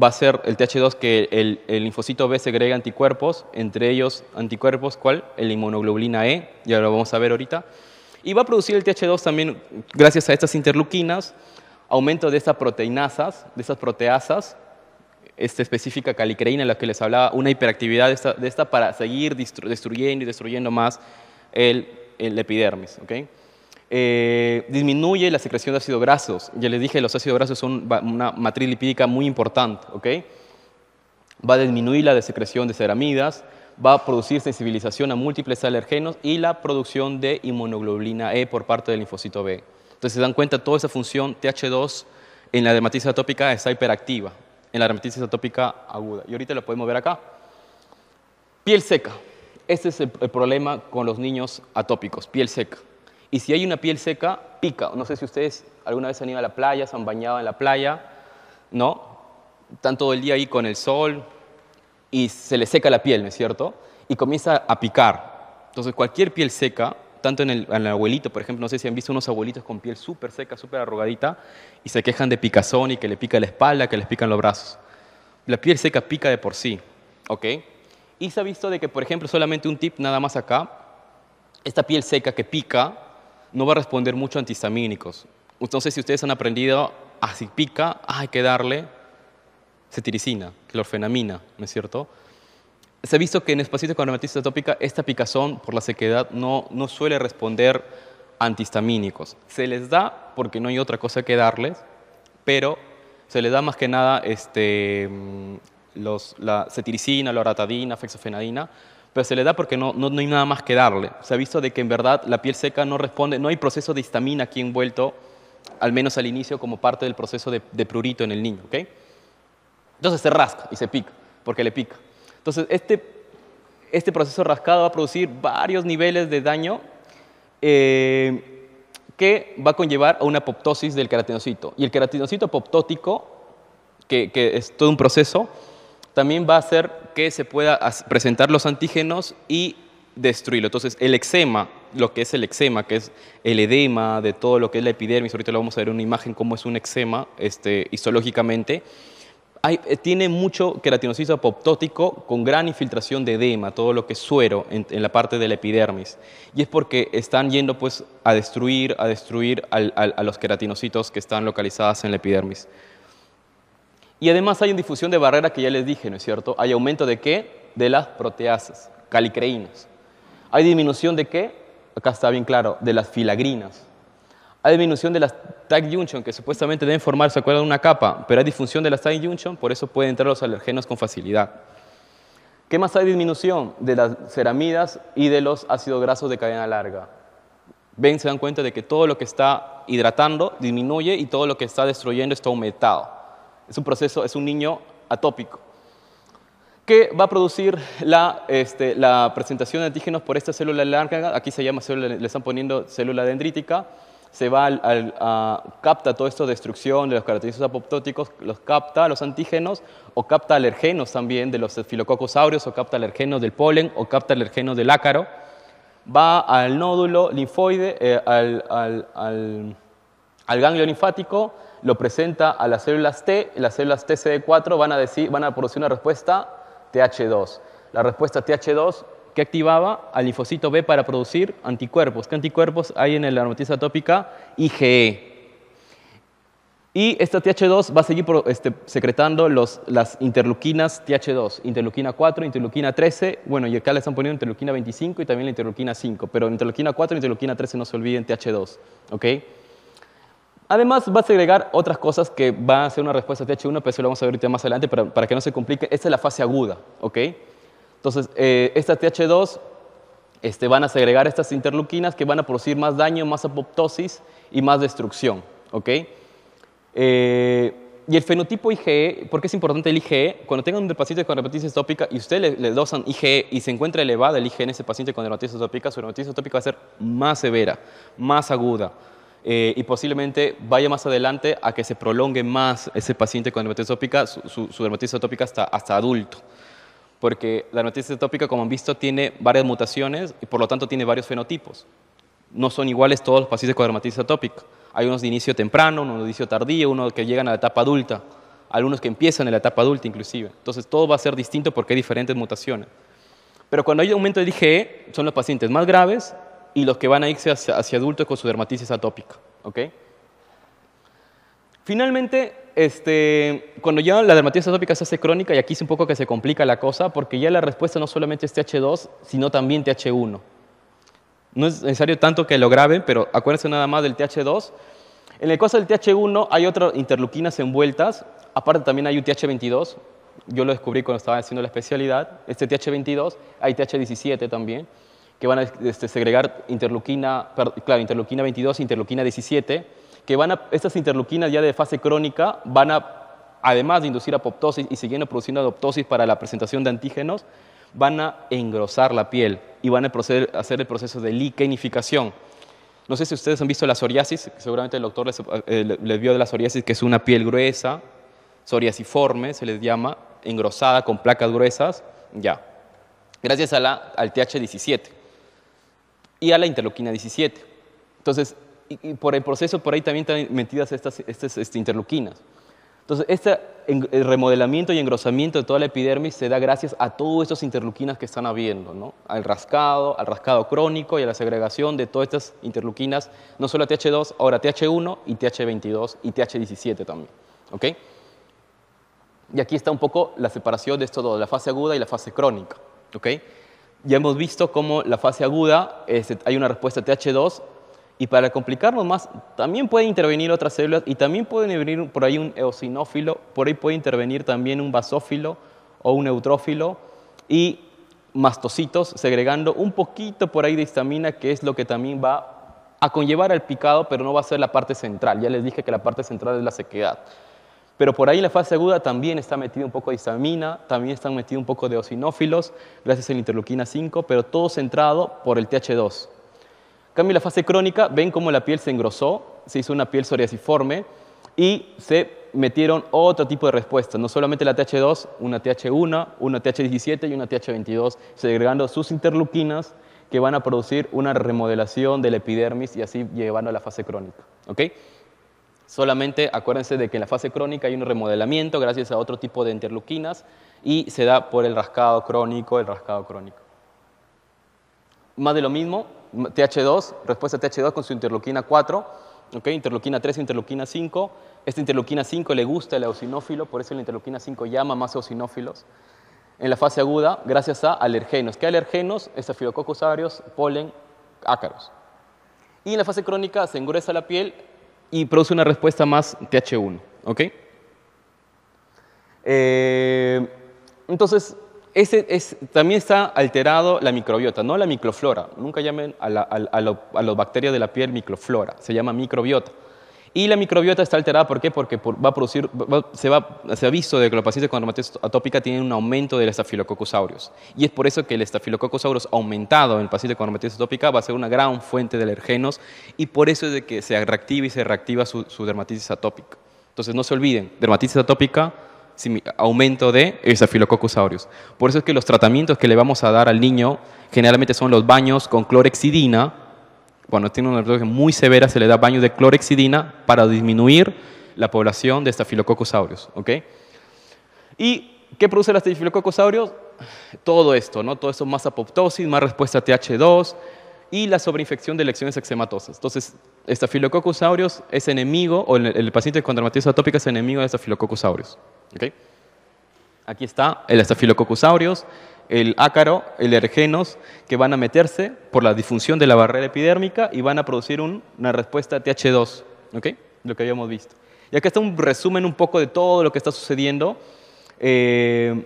va a ser el TH2 que el, linfocito B segrega anticuerpos, entre ellos anticuerpos, ¿cuál? El inmunoglobulina E, ya lo vamos a ver ahorita. Y va a producir el TH2 también gracias a estas interleuquinas, aumento de estas proteinasas, de estas proteasas, esta específica calicreína en la que les hablaba, una hiperactividad de esta, para seguir destruyendo y destruyendo más el, epidermis. ¿okay? Eh, disminuye la secreción de ácidos grasos. Ya les dije, los ácidos grasos son una matriz lipídica muy importante. ¿okay? Va a disminuir la secreción de ceramidas, va a producir sensibilización a múltiples alergenos y la producción de inmunoglobulina E por parte del linfocito B. Entonces se dan cuenta, toda esa función TH2 en la dermatitis atópica está hiperactiva, en la dermatitis atópica aguda. Y ahorita lo podemos ver acá. Piel seca. Este es el, el problema con los niños atópicos, piel seca. Y si hay una piel seca, pica. No sé si ustedes alguna vez han ido a la playa, se han bañado en la playa, ¿no? Están todo el día ahí con el sol, y se le seca la piel, ¿no es cierto? Y comienza a picar. Entonces cualquier piel seca, tanto en el, abuelito, por ejemplo, no sé si han visto unos abuelitos con piel súper seca, súper arrugadita, y se quejan de picazón y que le pica la espalda, que les pican los brazos. La piel seca pica de por sí, ¿ok? Y se ha visto de que, por ejemplo, solamente un tip nada más acá, esta piel seca que pica no va a responder mucho a antihistamínicos. Entonces, si ustedes han aprendido, así ah, pica, hay que darle cetiricina, clorfenamina, ¿no es cierto? Se ha visto que en los con dermatitis atópica esta picazón por la sequedad no, suele responder antihistamínicos. Se les da porque no hay otra cosa que darles, pero se les da más que nada este, mm, los, la cetiricina, la fexofenadina, pero se le da porque no, hay nada más que darle. Se ha visto de que en verdad la piel seca no responde, no hay proceso de histamina aquí envuelto, al menos al inicio, como parte del proceso de, prurito en el niño. ¿okay? Entonces se rasca y se pica, porque le pica. Entonces este, este proceso rascado va a producir varios niveles de daño eh, que va a conllevar a una apoptosis del queratinocito. Y el queratinocito apoptótico, que, que es todo un proceso, también va a hacer que se pueda presentar los antígenos y destruirlo. Entonces, el eczema, lo que es el eczema, que es el edema de todo lo que es la epidermis, ahorita lo vamos a ver en una imagen cómo es un eczema este, histológicamente, eh, tiene mucho queratinocito apoptótico con gran infiltración de edema, todo lo que es suero en, la parte de la epidermis. Y es porque están yendo pues a destruir, a destruir a los queratinocitos que están localizados en la epidermis. Y además hay una difusión de barrera que ya les dije, ¿no es cierto? Hay aumento de qué? De las proteasas, calicreínas. Hay disminución de qué? Acá está bien claro, de las filagrinas. Hay disminución de las tag junction que supuestamente deben formar, ¿se acuerdan? Una capa, pero hay disfunción de las tag junction, por eso pueden entrar los alergenos con facilidad. ¿Qué más hay disminución? De las ceramidas y de los ácidos grasos de cadena larga. Ven, se dan cuenta de que todo lo que está hidratando disminuye y todo lo que está destruyendo está aumentado. Es un proceso, es un niño atópico ¿Qué va a producir la, este, presentación de antígenos por esta célula larga, aquí se llama célula, le están poniendo célula dendrítica, se va al, a, capta todo esto de destrucción de los característicos apoptóticos, los capta los antígenos o capta alergenos también de los filococos o capta alergenos del polen o capta alergenos del ácaro. Va al nódulo linfoide, eh, al, al, ganglio linfático, lo presenta a las células T, las células TCD4 van a, decir, van a producir una respuesta TH2. La respuesta TH2 que activaba al linfocito B para producir anticuerpos. ¿Qué anticuerpos hay en la aromatiza atópica? IgE. Y esta TH2 va a seguir este, secretando las interleuquinas TH2, interleuquina 4, interleuquina 13, bueno, y acá le están poniendo interleuquina 25 y también la interleuquina 5, pero interleuquina 4 y interleuquina 13 no se olviden TH2, ¿ok? Además, va a segregar otras cosas que van a ser una respuesta TH1, pero eso lo vamos a ver más adelante para, para que no se complique. Esta es la fase aguda, ¿ok? Entonces, eh, estas TH2 este, van a segregar estas interleuquinas que van a producir más daño, más apoptosis y más destrucción. ¿ok? Eh, y el fenotipo IgE, ¿por qué es importante el IgE? Cuando tengan un paciente con dermatitis atópica y usted le, dosan IgE y se encuentra elevada el IgE en ese paciente con dermatitis atópica, su dermatitis atópica va a ser más severa, más aguda. Eh, y posiblemente vaya más adelante a que se prolongue más ese paciente con dermatitis atópica, su, dermatitis atópica hasta, hasta adulto porque la dermatitis atópica, como han visto, tiene varias mutaciones y por lo tanto tiene varios fenotipos. No son iguales todos los pacientes con dermatitis atópica. Hay unos de inicio temprano, unos de inicio tardío, unos que llegan a la etapa adulta, algunos que empiezan en la etapa adulta inclusive. Entonces todo va a ser distinto porque hay diferentes mutaciones. Pero cuando hay aumento de IgE, son los pacientes más graves y los que van a irse hacia, adultos con su dermatitis atópica. ¿okay? Finalmente, este, cuando ya la dermatitis atópica se hace crónica, y aquí es un poco que se complica la cosa, porque ya la respuesta no solamente es TH2, sino también TH1. No es necesario tanto que lo graben, pero acuérdense nada más del TH2. En el caso del TH1 hay otras interleuquinas envueltas, aparte también hay un TH22, yo lo descubrí cuando estaba haciendo la especialidad, este TH22, hay TH17 también, que van a este, segregar interleuquina, claro, interleuquina 22, interleuquina 17, que van estas interleuquinas ya de fase crónica van a, además de inducir apoptosis y siguiendo produciendo apoptosis para la presentación de antígenos, van a engrosar la piel y van a proceder, hacer el proceso de liquenificación. No sé si ustedes han visto la psoriasis, seguramente el doctor eh, les, vio de la psoriasis, que es una piel gruesa, psoriasiforme se les llama, engrosada con placas gruesas, ya, gracias a al TH17 y a la interleuquina 17. Entonces, y, por el proceso por ahí también están metidas estas, estas este, interluquinas. Entonces, este el remodelamiento y engrosamiento de toda la epidermis se da gracias a todas estas interleuquinas que están habiendo, ¿no? al rascado, al rascado crónico y a la segregación de todas estas interleuquinas, no solo TH2, ahora TH1 y TH22 y TH17 también. ¿ok? Y aquí está un poco la separación de esto todo, la fase aguda y la fase crónica. ¿ok? Ya hemos visto cómo la fase aguda, este, hay una respuesta TH2 y para complicarnos más, también pueden intervenir otras células y también pueden venir por ahí un eosinófilo, por ahí puede intervenir también un basófilo o un neutrófilo y mastocitos segregando un poquito por ahí de histamina que es lo que también va a conllevar al picado, pero no va a ser la parte central. Ya les dije que la parte central es la sequedad. Pero por ahí en la fase aguda también está metido un poco de histamina, también están metido un poco de eosinófilos, gracias a la interleuquina 5, pero todo centrado por el TH2 cambio, en la fase crónica ven cómo la piel se engrosó, se hizo una piel psoriasiforme y se metieron otro tipo de respuestas, no solamente la TH2, una TH1, una TH17 y una TH22, segregando sus interleuquinas que van a producir una remodelación de la epidermis y así llevando a la fase crónica. Solamente acuérdense de que en la fase crónica hay un remodelamiento gracias a otro tipo de interleuquinas y se da por el rascado crónico, el rascado crónico. Más de lo mismo, TH2, respuesta TH2 con su interloquina 4, ¿okay? interleuquina 3, interloquina 5. Esta interloquina 5 le gusta el eosinófilo, por eso la interloquina 5 llama más eosinófilos. En la fase aguda, gracias a alergenos. ¿Qué alergenos? Estafilococcus aureus, polen, ácaros. Y en la fase crónica se engresa la piel y produce una respuesta más TH1. Eh, entonces, también está alterado la microbiota, no la microflora. Nunca llamen a, las bacterias de la piel microflora, se llama microbiota. Y la microbiota está alterada, ¿por qué? Porque va a producir, se, ha visto de que los pacientes con dermatitis atópica tienen un aumento del estafilococcus aureus. Y es por eso que el estafilococcus aureus aumentado en el paciente con dermatitis atópica va a ser una gran fuente de alergenos y por eso es de que se reactiva y se reactiva su, su dermatitis atópica. Entonces no se olviden, dermatitis atópica aumento de estafilococcus aureus. Por eso es que los tratamientos que le vamos a dar al niño generalmente son los baños con clorexidina. Cuando tiene una enfermedad muy severa se le da baño de clorexidina para disminuir la población de Staphylococcus aureus. ¿Y qué produce el Staphylococcus aureus? Todo esto, ¿no? Todo esto más apoptosis, más respuesta a TH2, y la sobreinfección de lecciones eczematosas. Entonces, Staphylococcus aureus es enemigo, o el, paciente con dermatitis atópica es enemigo de Staphylococcus aureus. Aquí está el Staphylococcus aureus, el ácaro, el ergenos, que van a meterse por la difusión de la barrera epidérmica y van a producir una respuesta TH2, lo que habíamos visto. Y acá está un resumen un poco de todo lo que está sucediendo. Eh,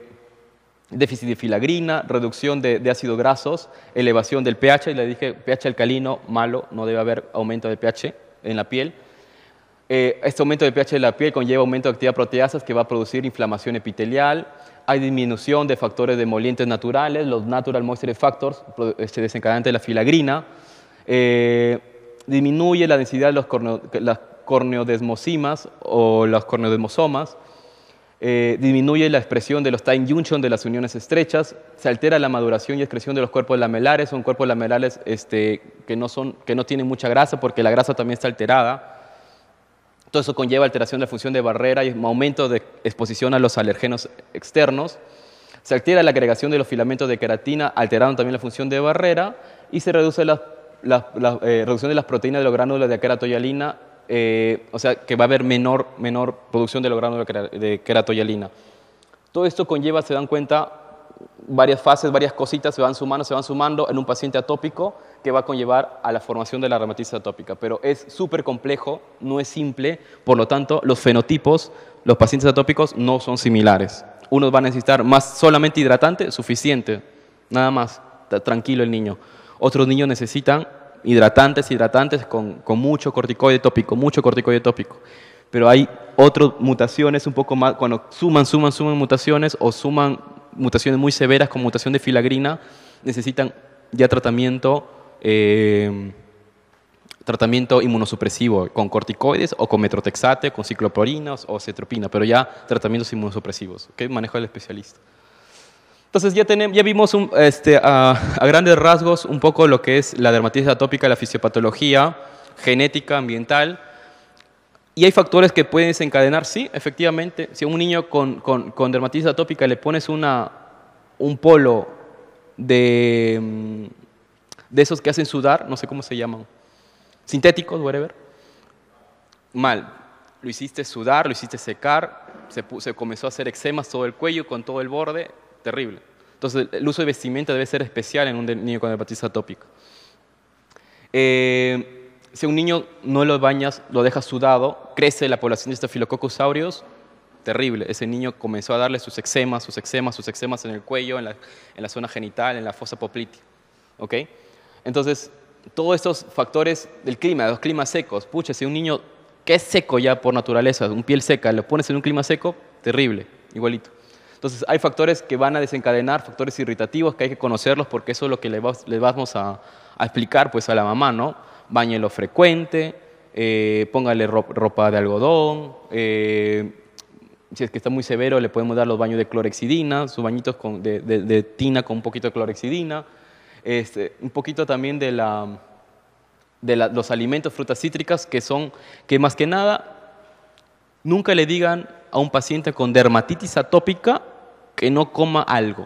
déficit de filagrina, reducción de, de ácidos grasos, elevación del pH, y le dije pH alcalino, malo, no debe haber aumento de pH en la piel. Eh, este aumento de pH en la piel conlleva aumento de actividad proteasas que va a producir inflamación epitelial, hay disminución de factores de demolientes naturales, los natural moisture factors, este desencadenante de la filagrina, eh, disminuye la densidad de las corneodesmosimas o los corneodesmosomas, eh, disminuye la expresión de los time junction de las uniones estrechas, se altera la maduración y excreción de los cuerpos lamelares, son cuerpos lamelares este, que, no tienen mucha grasa porque la grasa también está alterada. Todo eso conlleva alteración de la función de barrera y aumento de exposición a los alergenos externos. Se altera la agregación de los filamentos de queratina, alterando también la función de barrera, y se reduce la, eh, reducción de las proteínas de los gránulos de queratoyalina eh, o sea, que va a haber menor, producción de logrando de queratoyalina. Todo esto conlleva, se dan cuenta, varias fases, varias cositas se van sumando, se van sumando en un paciente atópico que va a conllevar a la formación de la dermatitis atópica. Pero es súper complejo, no es simple, por lo tanto, los fenotipos, los pacientes atópicos no son similares. Unos va a necesitar más solamente hidratante, suficiente, nada más, tranquilo el niño. Otros niños necesitan hidratantes, hidratantes con, con mucho corticoide tópico, mucho corticoide tópico. Pero hay otras mutaciones un poco más, cuando suman, suman, suman mutaciones o suman mutaciones muy severas con mutación de filagrina, necesitan ya tratamiento, eh, tratamiento inmunosupresivo con corticoides o con metrotexate, con cicloporinos o cetropina, pero ya tratamientos inmunosupresivos. ¿Qué Manejo del especialista. Entonces ya, vimos este, a, grandes rasgos un poco lo que es la dermatitis atópica, la fisiopatología, genética, ambiental. Y hay factores que pueden desencadenar, sí, efectivamente, si a un niño con, dermatitis atópica le pones un polo mm, de, esos que hacen sudar, no sé cómo se llaman, sintéticos, whatever, mal. Lo hiciste sudar, lo hiciste secar, se, se comenzó a hacer eczemas todo el cuello, con todo el borde, terrible. Entonces, el uso de vestimenta debe ser especial en un niño con hepatitis atópica. Eh, si un niño no lo bañas, lo dejas sudado, crece la población de estafilococcus aureus, terrible. Ese niño comenzó a darle sus eczemas, sus eczemas, sus eczemas en el cuello, en la, zona genital, en la fosa poplitea. ¿Ok? Entonces, todos estos factores del clima, de los climas secos, pucha, si un niño que es seco ya por naturaleza, un piel seca, lo pones en un clima seco, terrible, igualito. Entonces, hay factores que van a desencadenar, factores irritativos que hay que conocerlos porque eso es lo que le, vamos a, explicar pues, a la mamá, ¿no? Báñelo frecuente, eh, póngale ropa de algodón, eh, si es que está muy severo, le podemos dar los baños de clorexidina, sus bañitos de, tina con un poquito de clorexidina, este, un poquito también de, de los alimentos, frutas cítricas, que son, que más que nada, nunca le digan a un paciente con dermatitis atópica que no coma algo.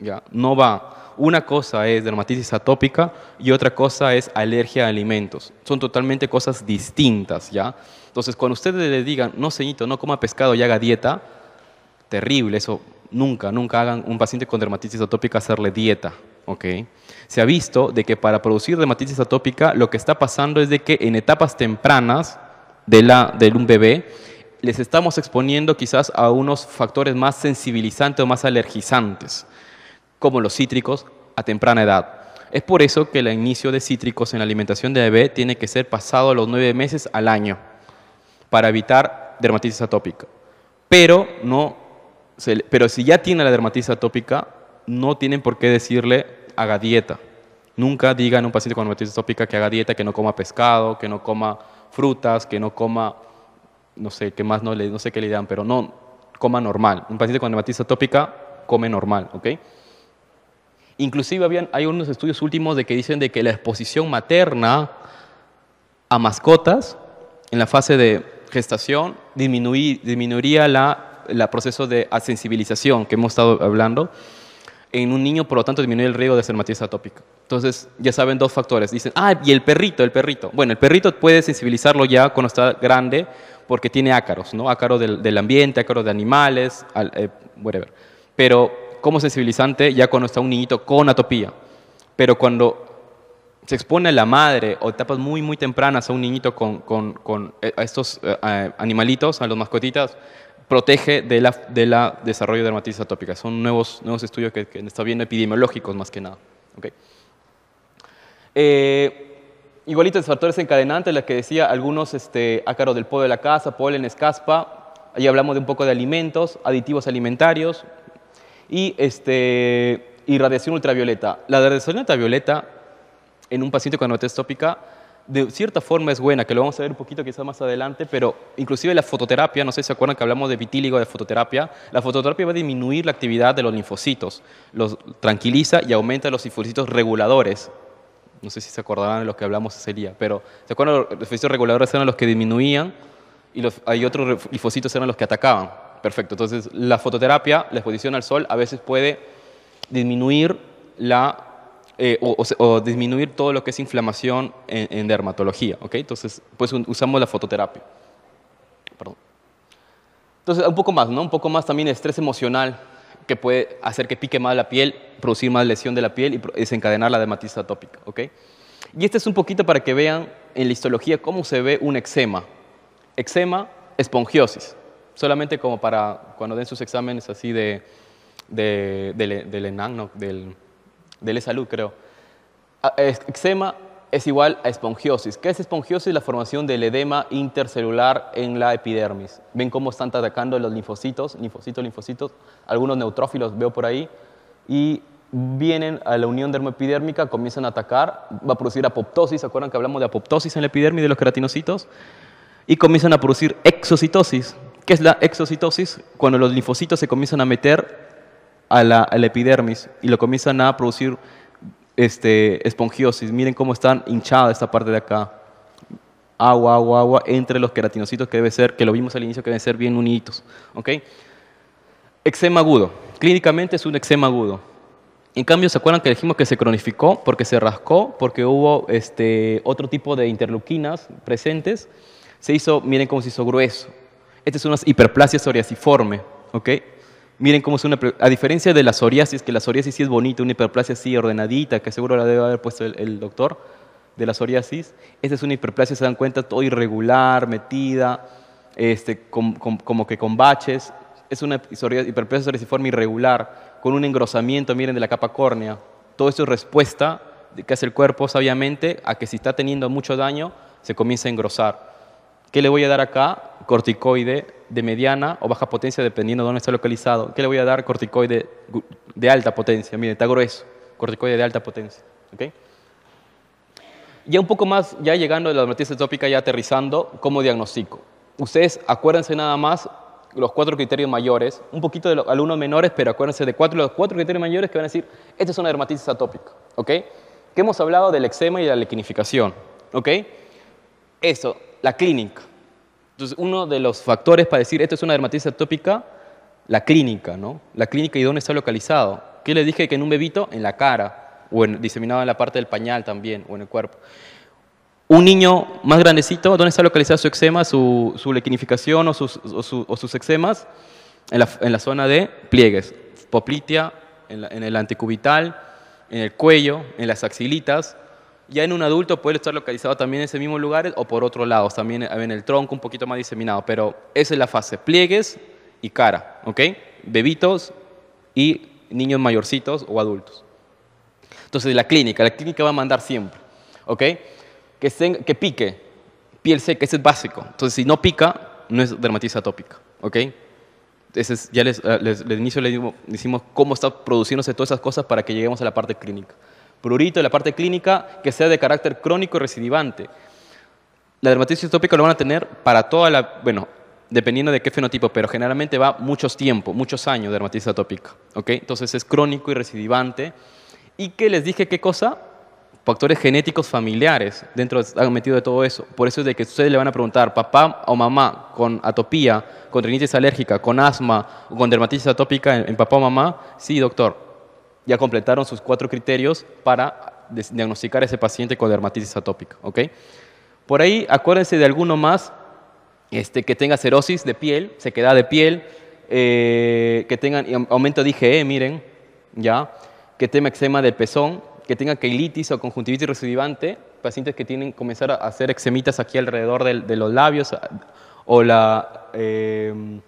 ¿ya? No va. Una cosa es dermatitis atópica y otra cosa es alergia a alimentos. Son totalmente cosas distintas. ¿ya? Entonces, cuando ustedes le digan, no, señorito, no coma pescado y haga dieta, terrible, eso nunca, nunca hagan un paciente con dermatitis atópica hacerle dieta. Okay. Se ha visto de que para producir dermatitis atópica lo que está pasando es de que en etapas tempranas de, la, de un bebé les estamos exponiendo quizás a unos factores más sensibilizantes o más alergizantes, como los cítricos a temprana edad. Es por eso que el inicio de cítricos en la alimentación de bebé tiene que ser pasado a los nueve meses al año para evitar dermatitis atópica. Pero, no, pero si ya tiene la dermatitis atópica, no tienen por qué decirle haga dieta. Nunca digan a un paciente con dermatitis atópica que haga dieta, que no coma pescado, que no coma frutas, que no coma no sé qué más no le, sé qué le dan, pero no, coma normal. Un paciente con dermatitis atópica come normal, ¿ok? Inclusive habían, hay unos estudios últimos de que dicen de que la exposición materna a mascotas en la fase de gestación disminuiría el proceso de asensibilización que hemos estado hablando en un niño, por lo tanto, disminuye el riesgo de dermatitis atópica. Entonces, ya saben dos factores. Dicen, ah, y el perrito, el perrito. Bueno, el perrito puede sensibilizarlo ya cuando está grande, porque tiene ácaros, ¿no? Ácaros del, del ambiente, ácaros de animales, al, eh, whatever. Pero como sensibilizante ya cuando está un niñito con atopía. Pero cuando se expone la madre o etapas muy, muy tempranas a un niñito con, con, con eh, estos eh, animalitos, a los mascotitas, protege del la, de la desarrollo de dermatitis atópica. Son nuevos, nuevos estudios que, que está viendo epidemiológicos más que nada. Ok. Eh, igualito los factores encadenantes, las que decía algunos este, ácaros del polvo de la casa, polen, escaspa, ahí hablamos de un poco de alimentos, aditivos alimentarios y este, irradiación ultravioleta. La radiación ultravioleta en un paciente con anorexia tópica de cierta forma es buena, que lo vamos a ver un poquito quizás más adelante, pero inclusive la fototerapia, no sé si se acuerdan que hablamos de vitíligo, de fototerapia, la fototerapia va a disminuir la actividad de los linfocitos, los tranquiliza y aumenta los linfocitos reguladores, no sé si se acordarán de los que hablamos ese día, pero ¿se acuerdan? Los efectos reguladores eran los que disminuían y hay otros glifositos eran los que atacaban. Perfecto, entonces la fototerapia, la exposición al sol, a veces puede disminuir la eh, o, disminuir todo lo que es inflamación en, dermatología, Entonces, pues usamos la fototerapia. Perdón. Entonces, un poco más, ¿no? Un poco más también estrés emocional, que puede hacer que pique más la piel, producir más lesión de la piel y desencadenar la dermatitis atópica. Y este es un poquito para que vean en la histología cómo se ve un eczema. Eczema, espongiosis. Solamente como para cuando den sus exámenes así de, del, del, del, del e salud creo. Ah, eczema, es igual a espongiosis. ¿Qué es espongiosis? La formación del edema intercelular en la epidermis. Ven cómo están atacando los linfocitos, linfocitos, linfocitos, algunos neutrófilos veo por ahí, y vienen a la unión dermoepidérmica, comienzan a atacar, va a producir apoptosis, ¿se acuerdan que hablamos de apoptosis en la epidermis de los queratinocitos? Y comienzan a producir exocitosis. ¿Qué es la exocitosis? Cuando los linfocitos se comienzan a meter a la epidermis y lo comienzan a producir este, espongiosis. Miren cómo están hinchada esta parte de acá. Agua, agua, agua, entre los queratinocitos que debe ser, que lo vimos al inicio, que deben ser bien unidos. ¿ok? Eczema agudo. Clínicamente es un eczema agudo. En cambio, ¿se acuerdan que dijimos que se cronificó porque se rascó, porque hubo este, otro tipo de interleuquinas presentes? Se hizo, miren cómo se hizo grueso. Esta es una hiperplasia psoriasiforme, ¿ok? Miren cómo es una... A diferencia de la psoriasis, que la psoriasis sí es bonita, una hiperplasia así ordenadita, que seguro la debe haber puesto el, doctor, de la psoriasis, esta es una hiperplasia, se dan cuenta, todo irregular, metida, este, como que con baches. Es una hiperplasia forma irregular, con un engrosamiento, miren, de la capa córnea. Todo esto es respuesta que hace el cuerpo, sabiamente, a que si está teniendo mucho daño, se comienza a engrosar. ¿Qué le voy a dar acá? Corticoide de mediana o baja potencia, dependiendo de dónde está localizado. ¿Qué le voy a dar? Corticoide de alta potencia. mire está grueso. Corticoide de alta potencia. ¿Okay? Ya un poco más, ya llegando a la dermatitis atópica, ya aterrizando, ¿cómo diagnostico? Ustedes acuérdense nada más los cuatro criterios mayores, un poquito de los alumnos menores, pero acuérdense de cuatro, los cuatro criterios mayores que van a decir, esta es una dermatitis atópica, ¿Qué Que hemos hablado del eczema y de la liquinificación, Eso, la clínica, entonces, uno de los factores para decir esto es una dermatitis atópica, la clínica, ¿no? La clínica y dónde está localizado. ¿Qué le dije que en un bebito? En la cara, o en, diseminado en la parte del pañal también, o en el cuerpo. Un niño más grandecito, ¿dónde está localizado su eczema, su, su lequinificación o sus, eczemas? En la, zona de pliegues, poplitea, en, en el anticubital, en el cuello, en las axilitas, ya en un adulto puede estar localizado también en ese mismo lugar o por otro lado, también en el tronco un poquito más diseminado, pero esa es la fase, pliegues y cara, Bebitos y niños mayorcitos o adultos. Entonces la clínica, la clínica va a mandar siempre, Que, pique, piel seca, ese es básico. Entonces si no pica, no es dermatitis atópica, ya les, eh, les, les inicio les decimos cómo está produciéndose todas esas cosas para que lleguemos a la parte clínica prurito, la parte clínica, que sea de carácter crónico y recidivante. La dermatitis atópica lo van a tener para toda la, bueno, dependiendo de qué fenotipo, pero generalmente va muchos tiempos, muchos años de dermatitis atópica, ¿ok? Entonces es crónico y recidivante. ¿Y qué les dije? ¿Qué cosa? Factores genéticos familiares dentro han metido de todo eso. Por eso es de que ustedes le van a preguntar, papá o mamá con atopía, con trinitis alérgica, con asma o con dermatitis atópica en papá o mamá, sí, doctor, ya completaron sus cuatro criterios para diagnosticar a ese paciente con dermatitis atópica. Por ahí, acuérdense de alguno más este, que tenga cirosis de piel, sequedad de piel, eh, que tengan aumento de IgE, miren, ya, que tenga eczema del pezón, que tenga queilitis o conjuntivitis recidivante, pacientes que tienen comenzar a hacer eczemitas aquí alrededor de, los labios o la, em,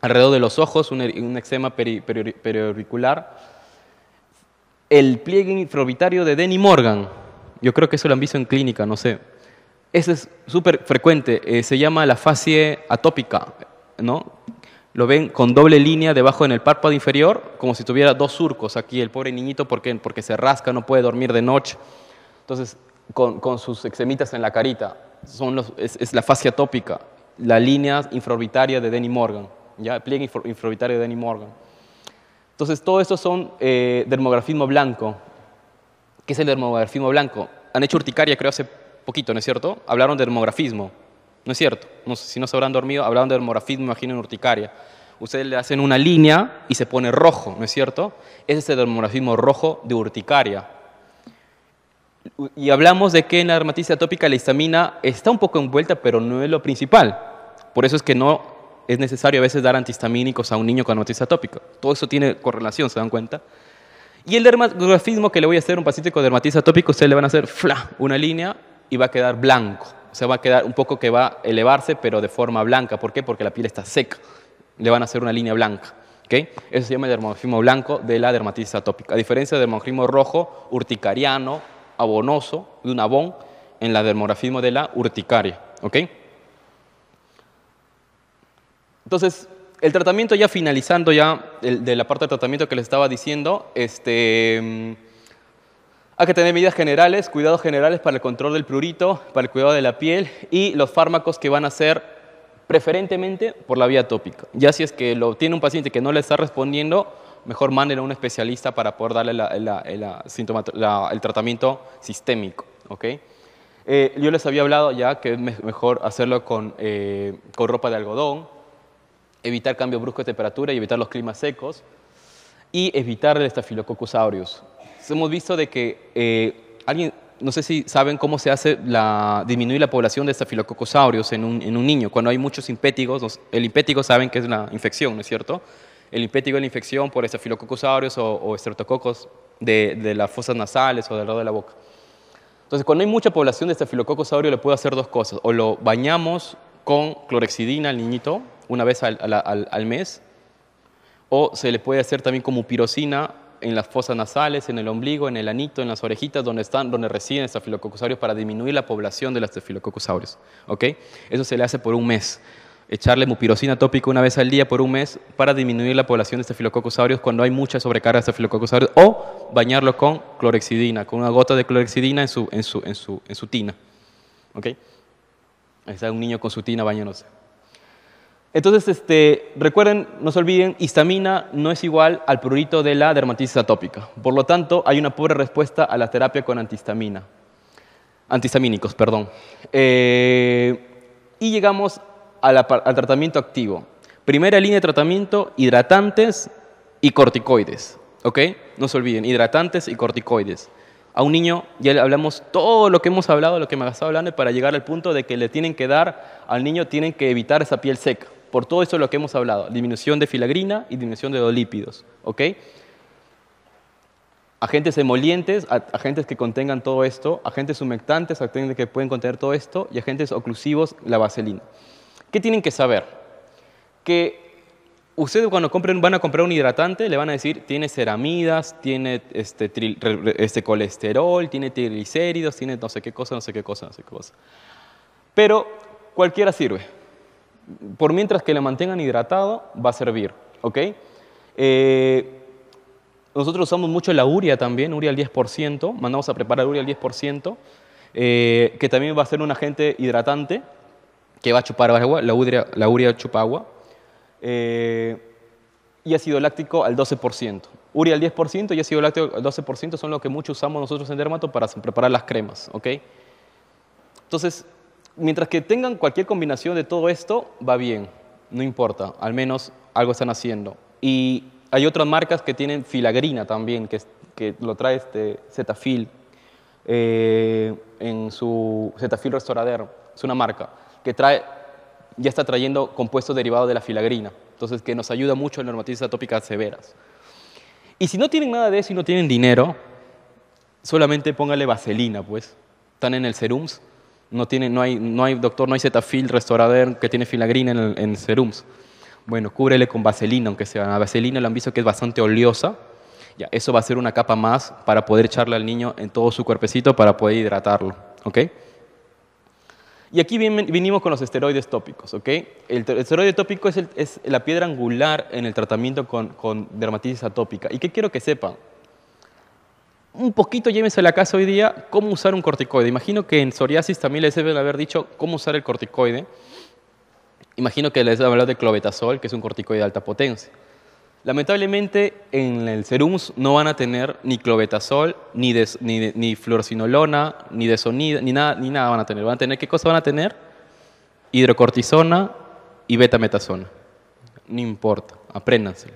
alrededor de los ojos, un, er, eczema el pliegue infraorbitario de Denny Morgan. Yo creo que eso lo han visto en clínica, no sé. Ese es súper frecuente, eh, se llama la fascia atópica, ¿no? Lo ven con doble línea debajo en el párpado inferior, como si tuviera dos surcos aquí, el pobre niñito, Porque se rasca, no puede dormir de noche. Entonces, con, sus eczemitas en la carita, son es, la fascia atópica, la línea infraorbitaria de Denny Morgan, ¿ya? El pliegue infraorbitario de Denny Morgan. Entonces, todo esto son eh, dermografismo blanco. ¿Qué es el dermografismo blanco? Han hecho urticaria, creo, hace poquito, ¿no es cierto? Hablaron de dermografismo. No es cierto. si no se habrán dormido, hablaron de dermografismo, imagino, urticaria. Ustedes le hacen una línea y se pone rojo, ¿no es cierto? Ese es el dermografismo rojo de urticaria. Y hablamos de que en la dermatitis atópica la histamina está un poco envuelta, pero no es lo principal. Por eso es que no es necesario a veces dar antihistamínicos a un niño con dermatitis atópica. Todo eso tiene correlación, ¿se dan cuenta? Y el dermografismo que le voy a hacer a un paciente con dermatitis atópica, ustedes le van a hacer fla, una línea y va a quedar blanco. Se va a quedar un poco que va a elevarse, pero de forma blanca. ¿Por qué? Porque la piel está seca. Le van a hacer una línea blanca. ¿Okay? Eso se llama el dermografismo blanco de la dermatitis atópica. A diferencia del dermografismo rojo, urticariano, abonoso, de un abón, en la dermografismo de la urticaria. ¿okay? Entonces, el tratamiento ya finalizando ya de la parte de tratamiento que les estaba diciendo, este, mm, hay que tener medidas generales, cuidados generales para el control del prurito, para el cuidado de la piel y los fármacos que van a ser preferentemente por la vía tópica. Ya si es que lo tiene un paciente que no le está respondiendo, mejor manden a un especialista para poder darle el tratamiento sistémico. Eh, yo les había hablado ya que es mejor hacerlo eh, con ropa de algodón, evitar cambios bruscos de temperatura y evitar los climas secos y evitar el Staphylococcus aureus. Hemos visto de que eh, alguien, no sé si saben cómo se hace la, disminuir la población de Staphylococcus aureus en un, en un niño. Cuando hay muchos impétigos, el impétigo saben que es una infección, ¿no es cierto? El impétigo es la infección por Staphylococcus aureus o, o estreptococos de, de, las fosas nasales o del lado de la boca. Entonces, cuando hay mucha población de Staphylococcus aureus, le puedo hacer dos cosas. O lo bañamos con clorexidina al niñito una vez al, mes, o se le puede hacer también con mupirosina en las fosas nasales, en el ombligo, en el anito, en las orejitas, donde, están, donde residen aureus para disminuir la población de los aureus. Eso se le hace por un mes. Echarle mupirocina tópica una vez al día por un mes para disminuir la población de aureus, cuando hay mucha sobrecarga de aureus. o bañarlo con clorexidina, con una gota de clorexidina en su, tina un niño con su tina bañándose. Entonces, este, recuerden, no se olviden, histamina no es igual al prurito de la dermatitis atópica. Por lo tanto, hay una pobre respuesta a la terapia con antihistamina. Antihistamínicos, perdón. Eh, y llegamos al tratamiento activo. Primera línea de tratamiento, hidratantes y corticoides. ¿Ok? No se olviden, hidratantes y corticoides a un niño, ya le hablamos todo lo que hemos hablado, lo que me ha estado hablando, para llegar al punto de que le tienen que dar al niño, tienen que evitar esa piel seca. Por todo eso lo que hemos hablado, disminución de filagrina y disminución de los lípidos. ¿ok? Agentes emolientes, agentes que contengan todo esto, agentes humectantes, agentes que pueden contener todo esto, y agentes oclusivos, la vaselina. ¿Qué tienen que saber? Que Ustedes cuando compren, van a comprar un hidratante, le van a decir, tiene ceramidas, tiene este, este, colesterol, tiene triglicéridos, tiene no sé qué cosa, no sé qué cosa, no sé qué cosa. Pero cualquiera sirve. Por mientras que le mantengan hidratado, va a servir. ¿ok? Eh, nosotros usamos mucho la urea también, urea al 10%, mandamos a preparar urea al 10%, eh, que también va a ser un agente hidratante que va a chupar agua, la urea, la urea chupa agua. Eh, y ácido láctico al 12%. Uria al 10% y ácido láctico al 12% son lo que mucho usamos nosotros en dermato para preparar las cremas. ¿ok? Entonces, mientras que tengan cualquier combinación de todo esto, va bien, no importa, al menos algo están haciendo. Y hay otras marcas que tienen filagrina también, que, que lo trae este Zetafil eh, en su Zetafil Restaurador. es una marca que trae ya está trayendo compuestos derivados de la filagrina, entonces que nos ayuda mucho en dermatitis atópicas severas. Y si no tienen nada de eso y no tienen dinero, solamente póngale vaselina, pues. Están en el serums, no, hay, doctor, no hay zetafil restaurador que tiene filagrina en, el, serums. Bueno, cúbrele con vaselina, aunque sea. La vaselina La han visto que es bastante oleosa. Ya, eso va a ser una capa más para poder echarle al niño en todo su cuerpecito para poder hidratarlo. ¿Ok? Y aquí vinimos con los esteroides tópicos, ¿ok? El esteroide tópico es, la piedra angular en el tratamiento con, dermatitis atópica. ¿Y qué quiero que sepan? Un poquito llévense a la casa hoy día cómo usar un corticoide. Imagino que en psoriasis también les deben haber dicho cómo usar el corticoide. Imagino que les hablar de clobetasol, que es un corticoide de alta potencia. Lamentablemente en el serum no van a tener ni clobetasol, ni, des, ni, ni ni desonida, ni nada, ni nada van a tener. Van a tener qué cosa van a tener? Hidrocortisona y betametasona. No importa, Apréndanse.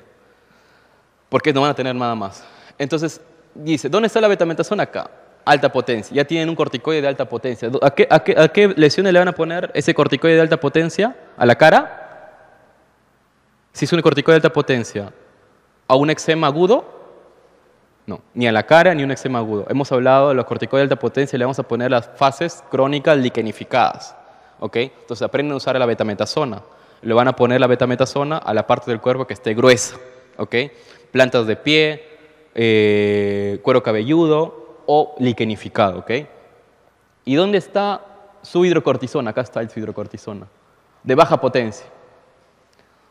Porque no van a tener nada más. Entonces, dice, ¿dónde está la betametasona acá? Alta potencia. Ya tienen un corticoide de alta potencia. a qué lesiones le van a poner ese corticoide de alta potencia? ¿A la cara? Si es un corticoide de alta potencia, ¿a un eczema agudo? No, ni a la cara ni un eczema agudo. Hemos hablado de los corticoides de alta potencia y le vamos a poner las fases crónicas liquenificadas. Entonces aprenden a usar la betametasona. Le van a poner la betametasona a la parte del cuerpo que esté gruesa. Plantas de pie, eh, cuero cabelludo o liquenificado. ¿Y dónde está su hidrocortisona? Acá está el su hidrocortisona. De baja potencia.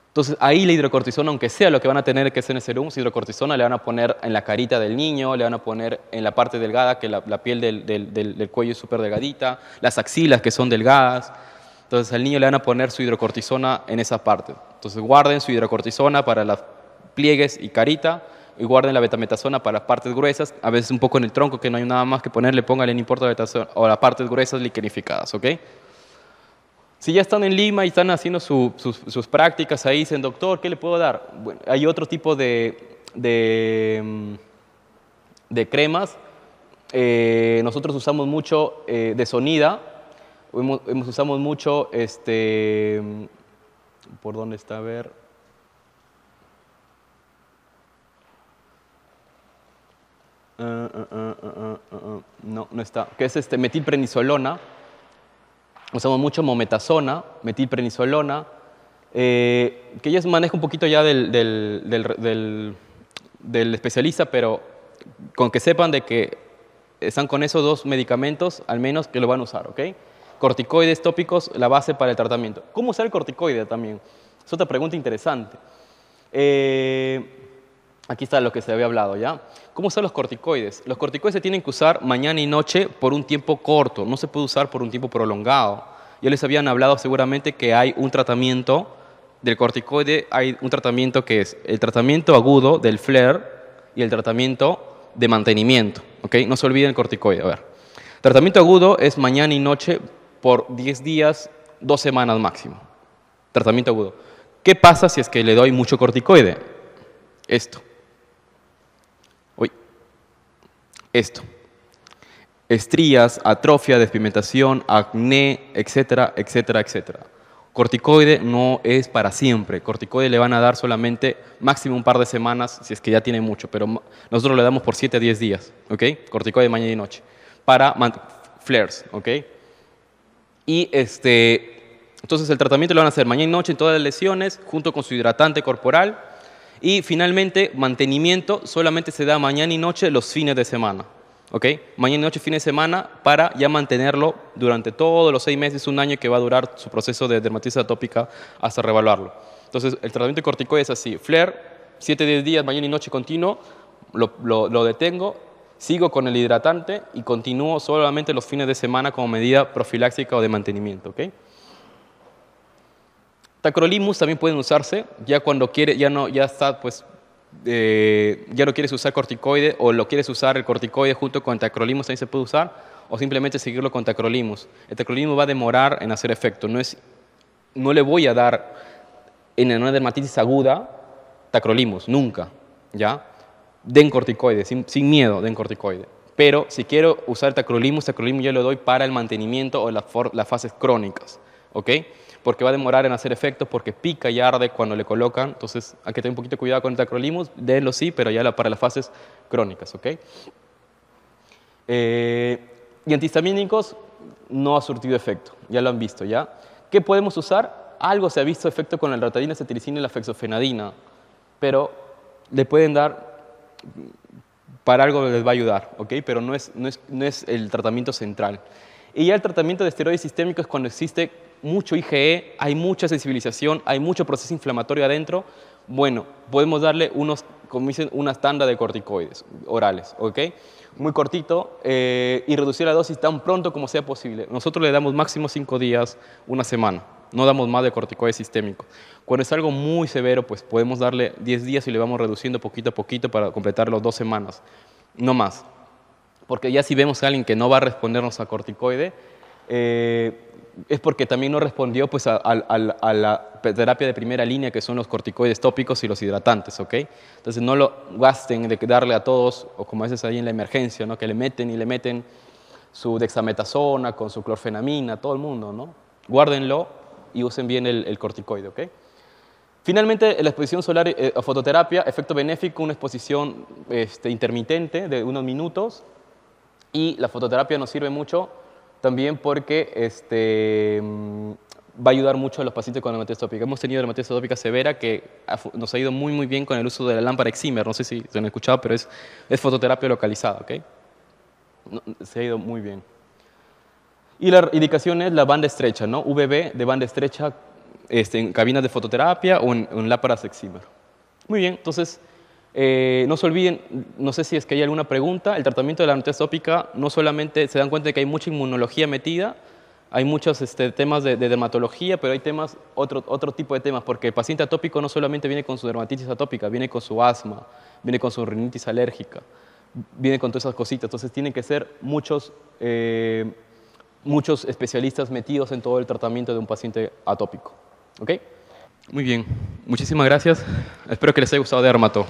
Entonces ahí la hidrocortisona, aunque sea lo que van a tener que es en el serum, hidrocortisona le van a poner en la carita del niño, le van a poner en la parte delgada, que la, piel del, cuello es súper delgadita, las axilas que son delgadas. Entonces al niño le van a poner su hidrocortisona en esa parte. Entonces guarden su hidrocortisona para las pliegues y carita y guarden la betametasona para las partes gruesas, a veces un poco en el tronco que no hay nada más que poner, le pongan en importa la betametasona o las partes gruesas liquenificadas, ¿ok? Si ya están en Lima y están haciendo sus, sus, prácticas ahí, dicen, doctor, ¿qué le puedo dar? hay otro tipo de, de, mm, cremas. Eh, nosotros usamos mucho eh, de sonida, hemos, usamos mucho, este, mm, ¿por dónde está? A ver. Ah, ah, ah, no, no está. Que es este metilprenisolona usamos mucho mometasona, metilprenisolona, eh, que ellos maneja un poquito ya del, del, especialista, pero con que sepan de que están con esos dos medicamentos, al menos que lo van a usar, ¿ok? Corticoides tópicos, la base para el tratamiento. ¿Cómo usar el corticoide también? Es otra pregunta interesante. Eh, Aquí está lo que se había hablado, ¿ya? ¿Cómo son los corticoides? Los corticoides se tienen que usar mañana y noche por un tiempo corto, no se puede usar por un tiempo prolongado. Ya les habían hablado seguramente que hay un tratamiento del corticoide, hay un tratamiento que es el tratamiento agudo del flare y el tratamiento de mantenimiento, ¿ok? No se olviden el corticoide, a ver. Tratamiento agudo es mañana y noche por 10 días, 2 semanas máximo. Tratamiento agudo. ¿Qué pasa si es que le doy mucho corticoide? Esto esto. Estrías, atrofia, despigmentación, acné, etcétera, etcétera, etcétera. Corticoide no es para siempre. Corticoide le van a dar solamente máximo un par de semanas, si es que ya tiene mucho, pero nosotros le damos por 7 a 10 días, Corticoide mañana y noche, para flares, ¿ok? Y este, entonces el tratamiento lo van a hacer mañana y noche en todas las lesiones, junto con su hidratante corporal, y finalmente, mantenimiento solamente se da mañana y noche los fines de semana. ¿ok? Mañana y noche, fin de semana, para ya mantenerlo durante todos los seis meses, un año que va a durar su proceso de dermatitis atópica hasta revaluarlo. Entonces, el tratamiento de corticoides es así, flare, 7 días, mañana y noche continuo, lo, detengo, sigo con el hidratante y continúo solamente los fines de semana como medida profiláctica o de mantenimiento, Tacrolimus también pueden usarse ya cuando quiere, ya no, ya está, pues, eh, ya no quieres usar corticoide o lo quieres usar el corticoide junto con tacrolimus ahí se puede usar o simplemente seguirlo con tacrolimus. El tacrolimus va a demorar en hacer efecto. No le voy a dar en una dermatitis aguda tacrolimus nunca, ya. Den corticoide sin, miedo, den corticoide. Pero si quiero usar tacrolimus, tacrolimus yo lo doy para el mantenimiento o las fases crónicas, ¿ok? porque va a demorar en hacer efectos, porque pica y arde cuando le colocan. Entonces hay que tener un poquito de cuidado con el tacrolimus, denlo sí, pero ya para las fases crónicas. ¿ok? Eh, y antihistamínicos no ha surtido efecto, ya lo han visto. ¿ya? ¿Qué podemos usar? Algo se ha visto efecto con la ratadina, cetiricina y la fexofenadina, pero le pueden dar para algo les va a ayudar, ¿ok? pero no es, no es el tratamiento central. Y ya el tratamiento de esteroides sistémicos es cuando existe mucho IgE, hay mucha sensibilización, hay mucho proceso inflamatorio adentro, bueno, podemos darle unos, como dicen, una tanda de corticoides orales, ¿ok? Muy cortito eh, y reducir la dosis tan pronto como sea posible. Nosotros le damos máximo cinco días, una semana. No damos más de corticoides sistémicos. Cuando es algo muy severo, pues podemos darle diez días y le vamos reduciendo poquito a poquito para completar los dos semanas, no más. Porque ya si vemos a alguien que no va a respondernos a corticoide, eh, es porque también no respondió pues, a, la terapia de primera línea, que son los corticoides tópicos y los hidratantes, Entonces no lo gasten de darle a todos, o como veces ahí en la emergencia, ¿no? Que le meten y le meten su dexametasona con su clorfenamina, todo el mundo, ¿no? Guárdenlo y usen bien el, corticoide, Finalmente, la exposición solar eh, o fototerapia, efecto benéfico, una exposición este, intermitente de unos minutos y la fototerapia nos sirve mucho también porque este, mm, va a ayudar mucho a los pacientes con dermatitis tópica. Hemos tenido dermatitis tópica severa que nos ha ido muy, muy bien con el uso de la lámpara Eximer. No sé si se han escuchado, pero es, es fototerapia localizada. ¿okay? se ha ido muy bien. Y la indicación es la banda estrecha, ¿no? VB de banda estrecha este, en cabinas de fototerapia o en, en lámparas Eximer. Muy bien, entonces eh, no se olviden, no sé si es que hay alguna pregunta, el tratamiento de la artritis atópica no solamente se dan cuenta de que hay mucha inmunología metida, hay muchos este, temas de, dermatología, pero hay temas, otro, tipo de temas, porque el paciente atópico no solamente viene con su dermatitis atópica, viene con su asma, viene con su rinitis alérgica, viene con todas esas cositas. Entonces tienen que ser muchos, eh, muchos especialistas metidos en todo el tratamiento de un paciente atópico. Muy bien, muchísimas gracias. Espero que les haya gustado de Armato.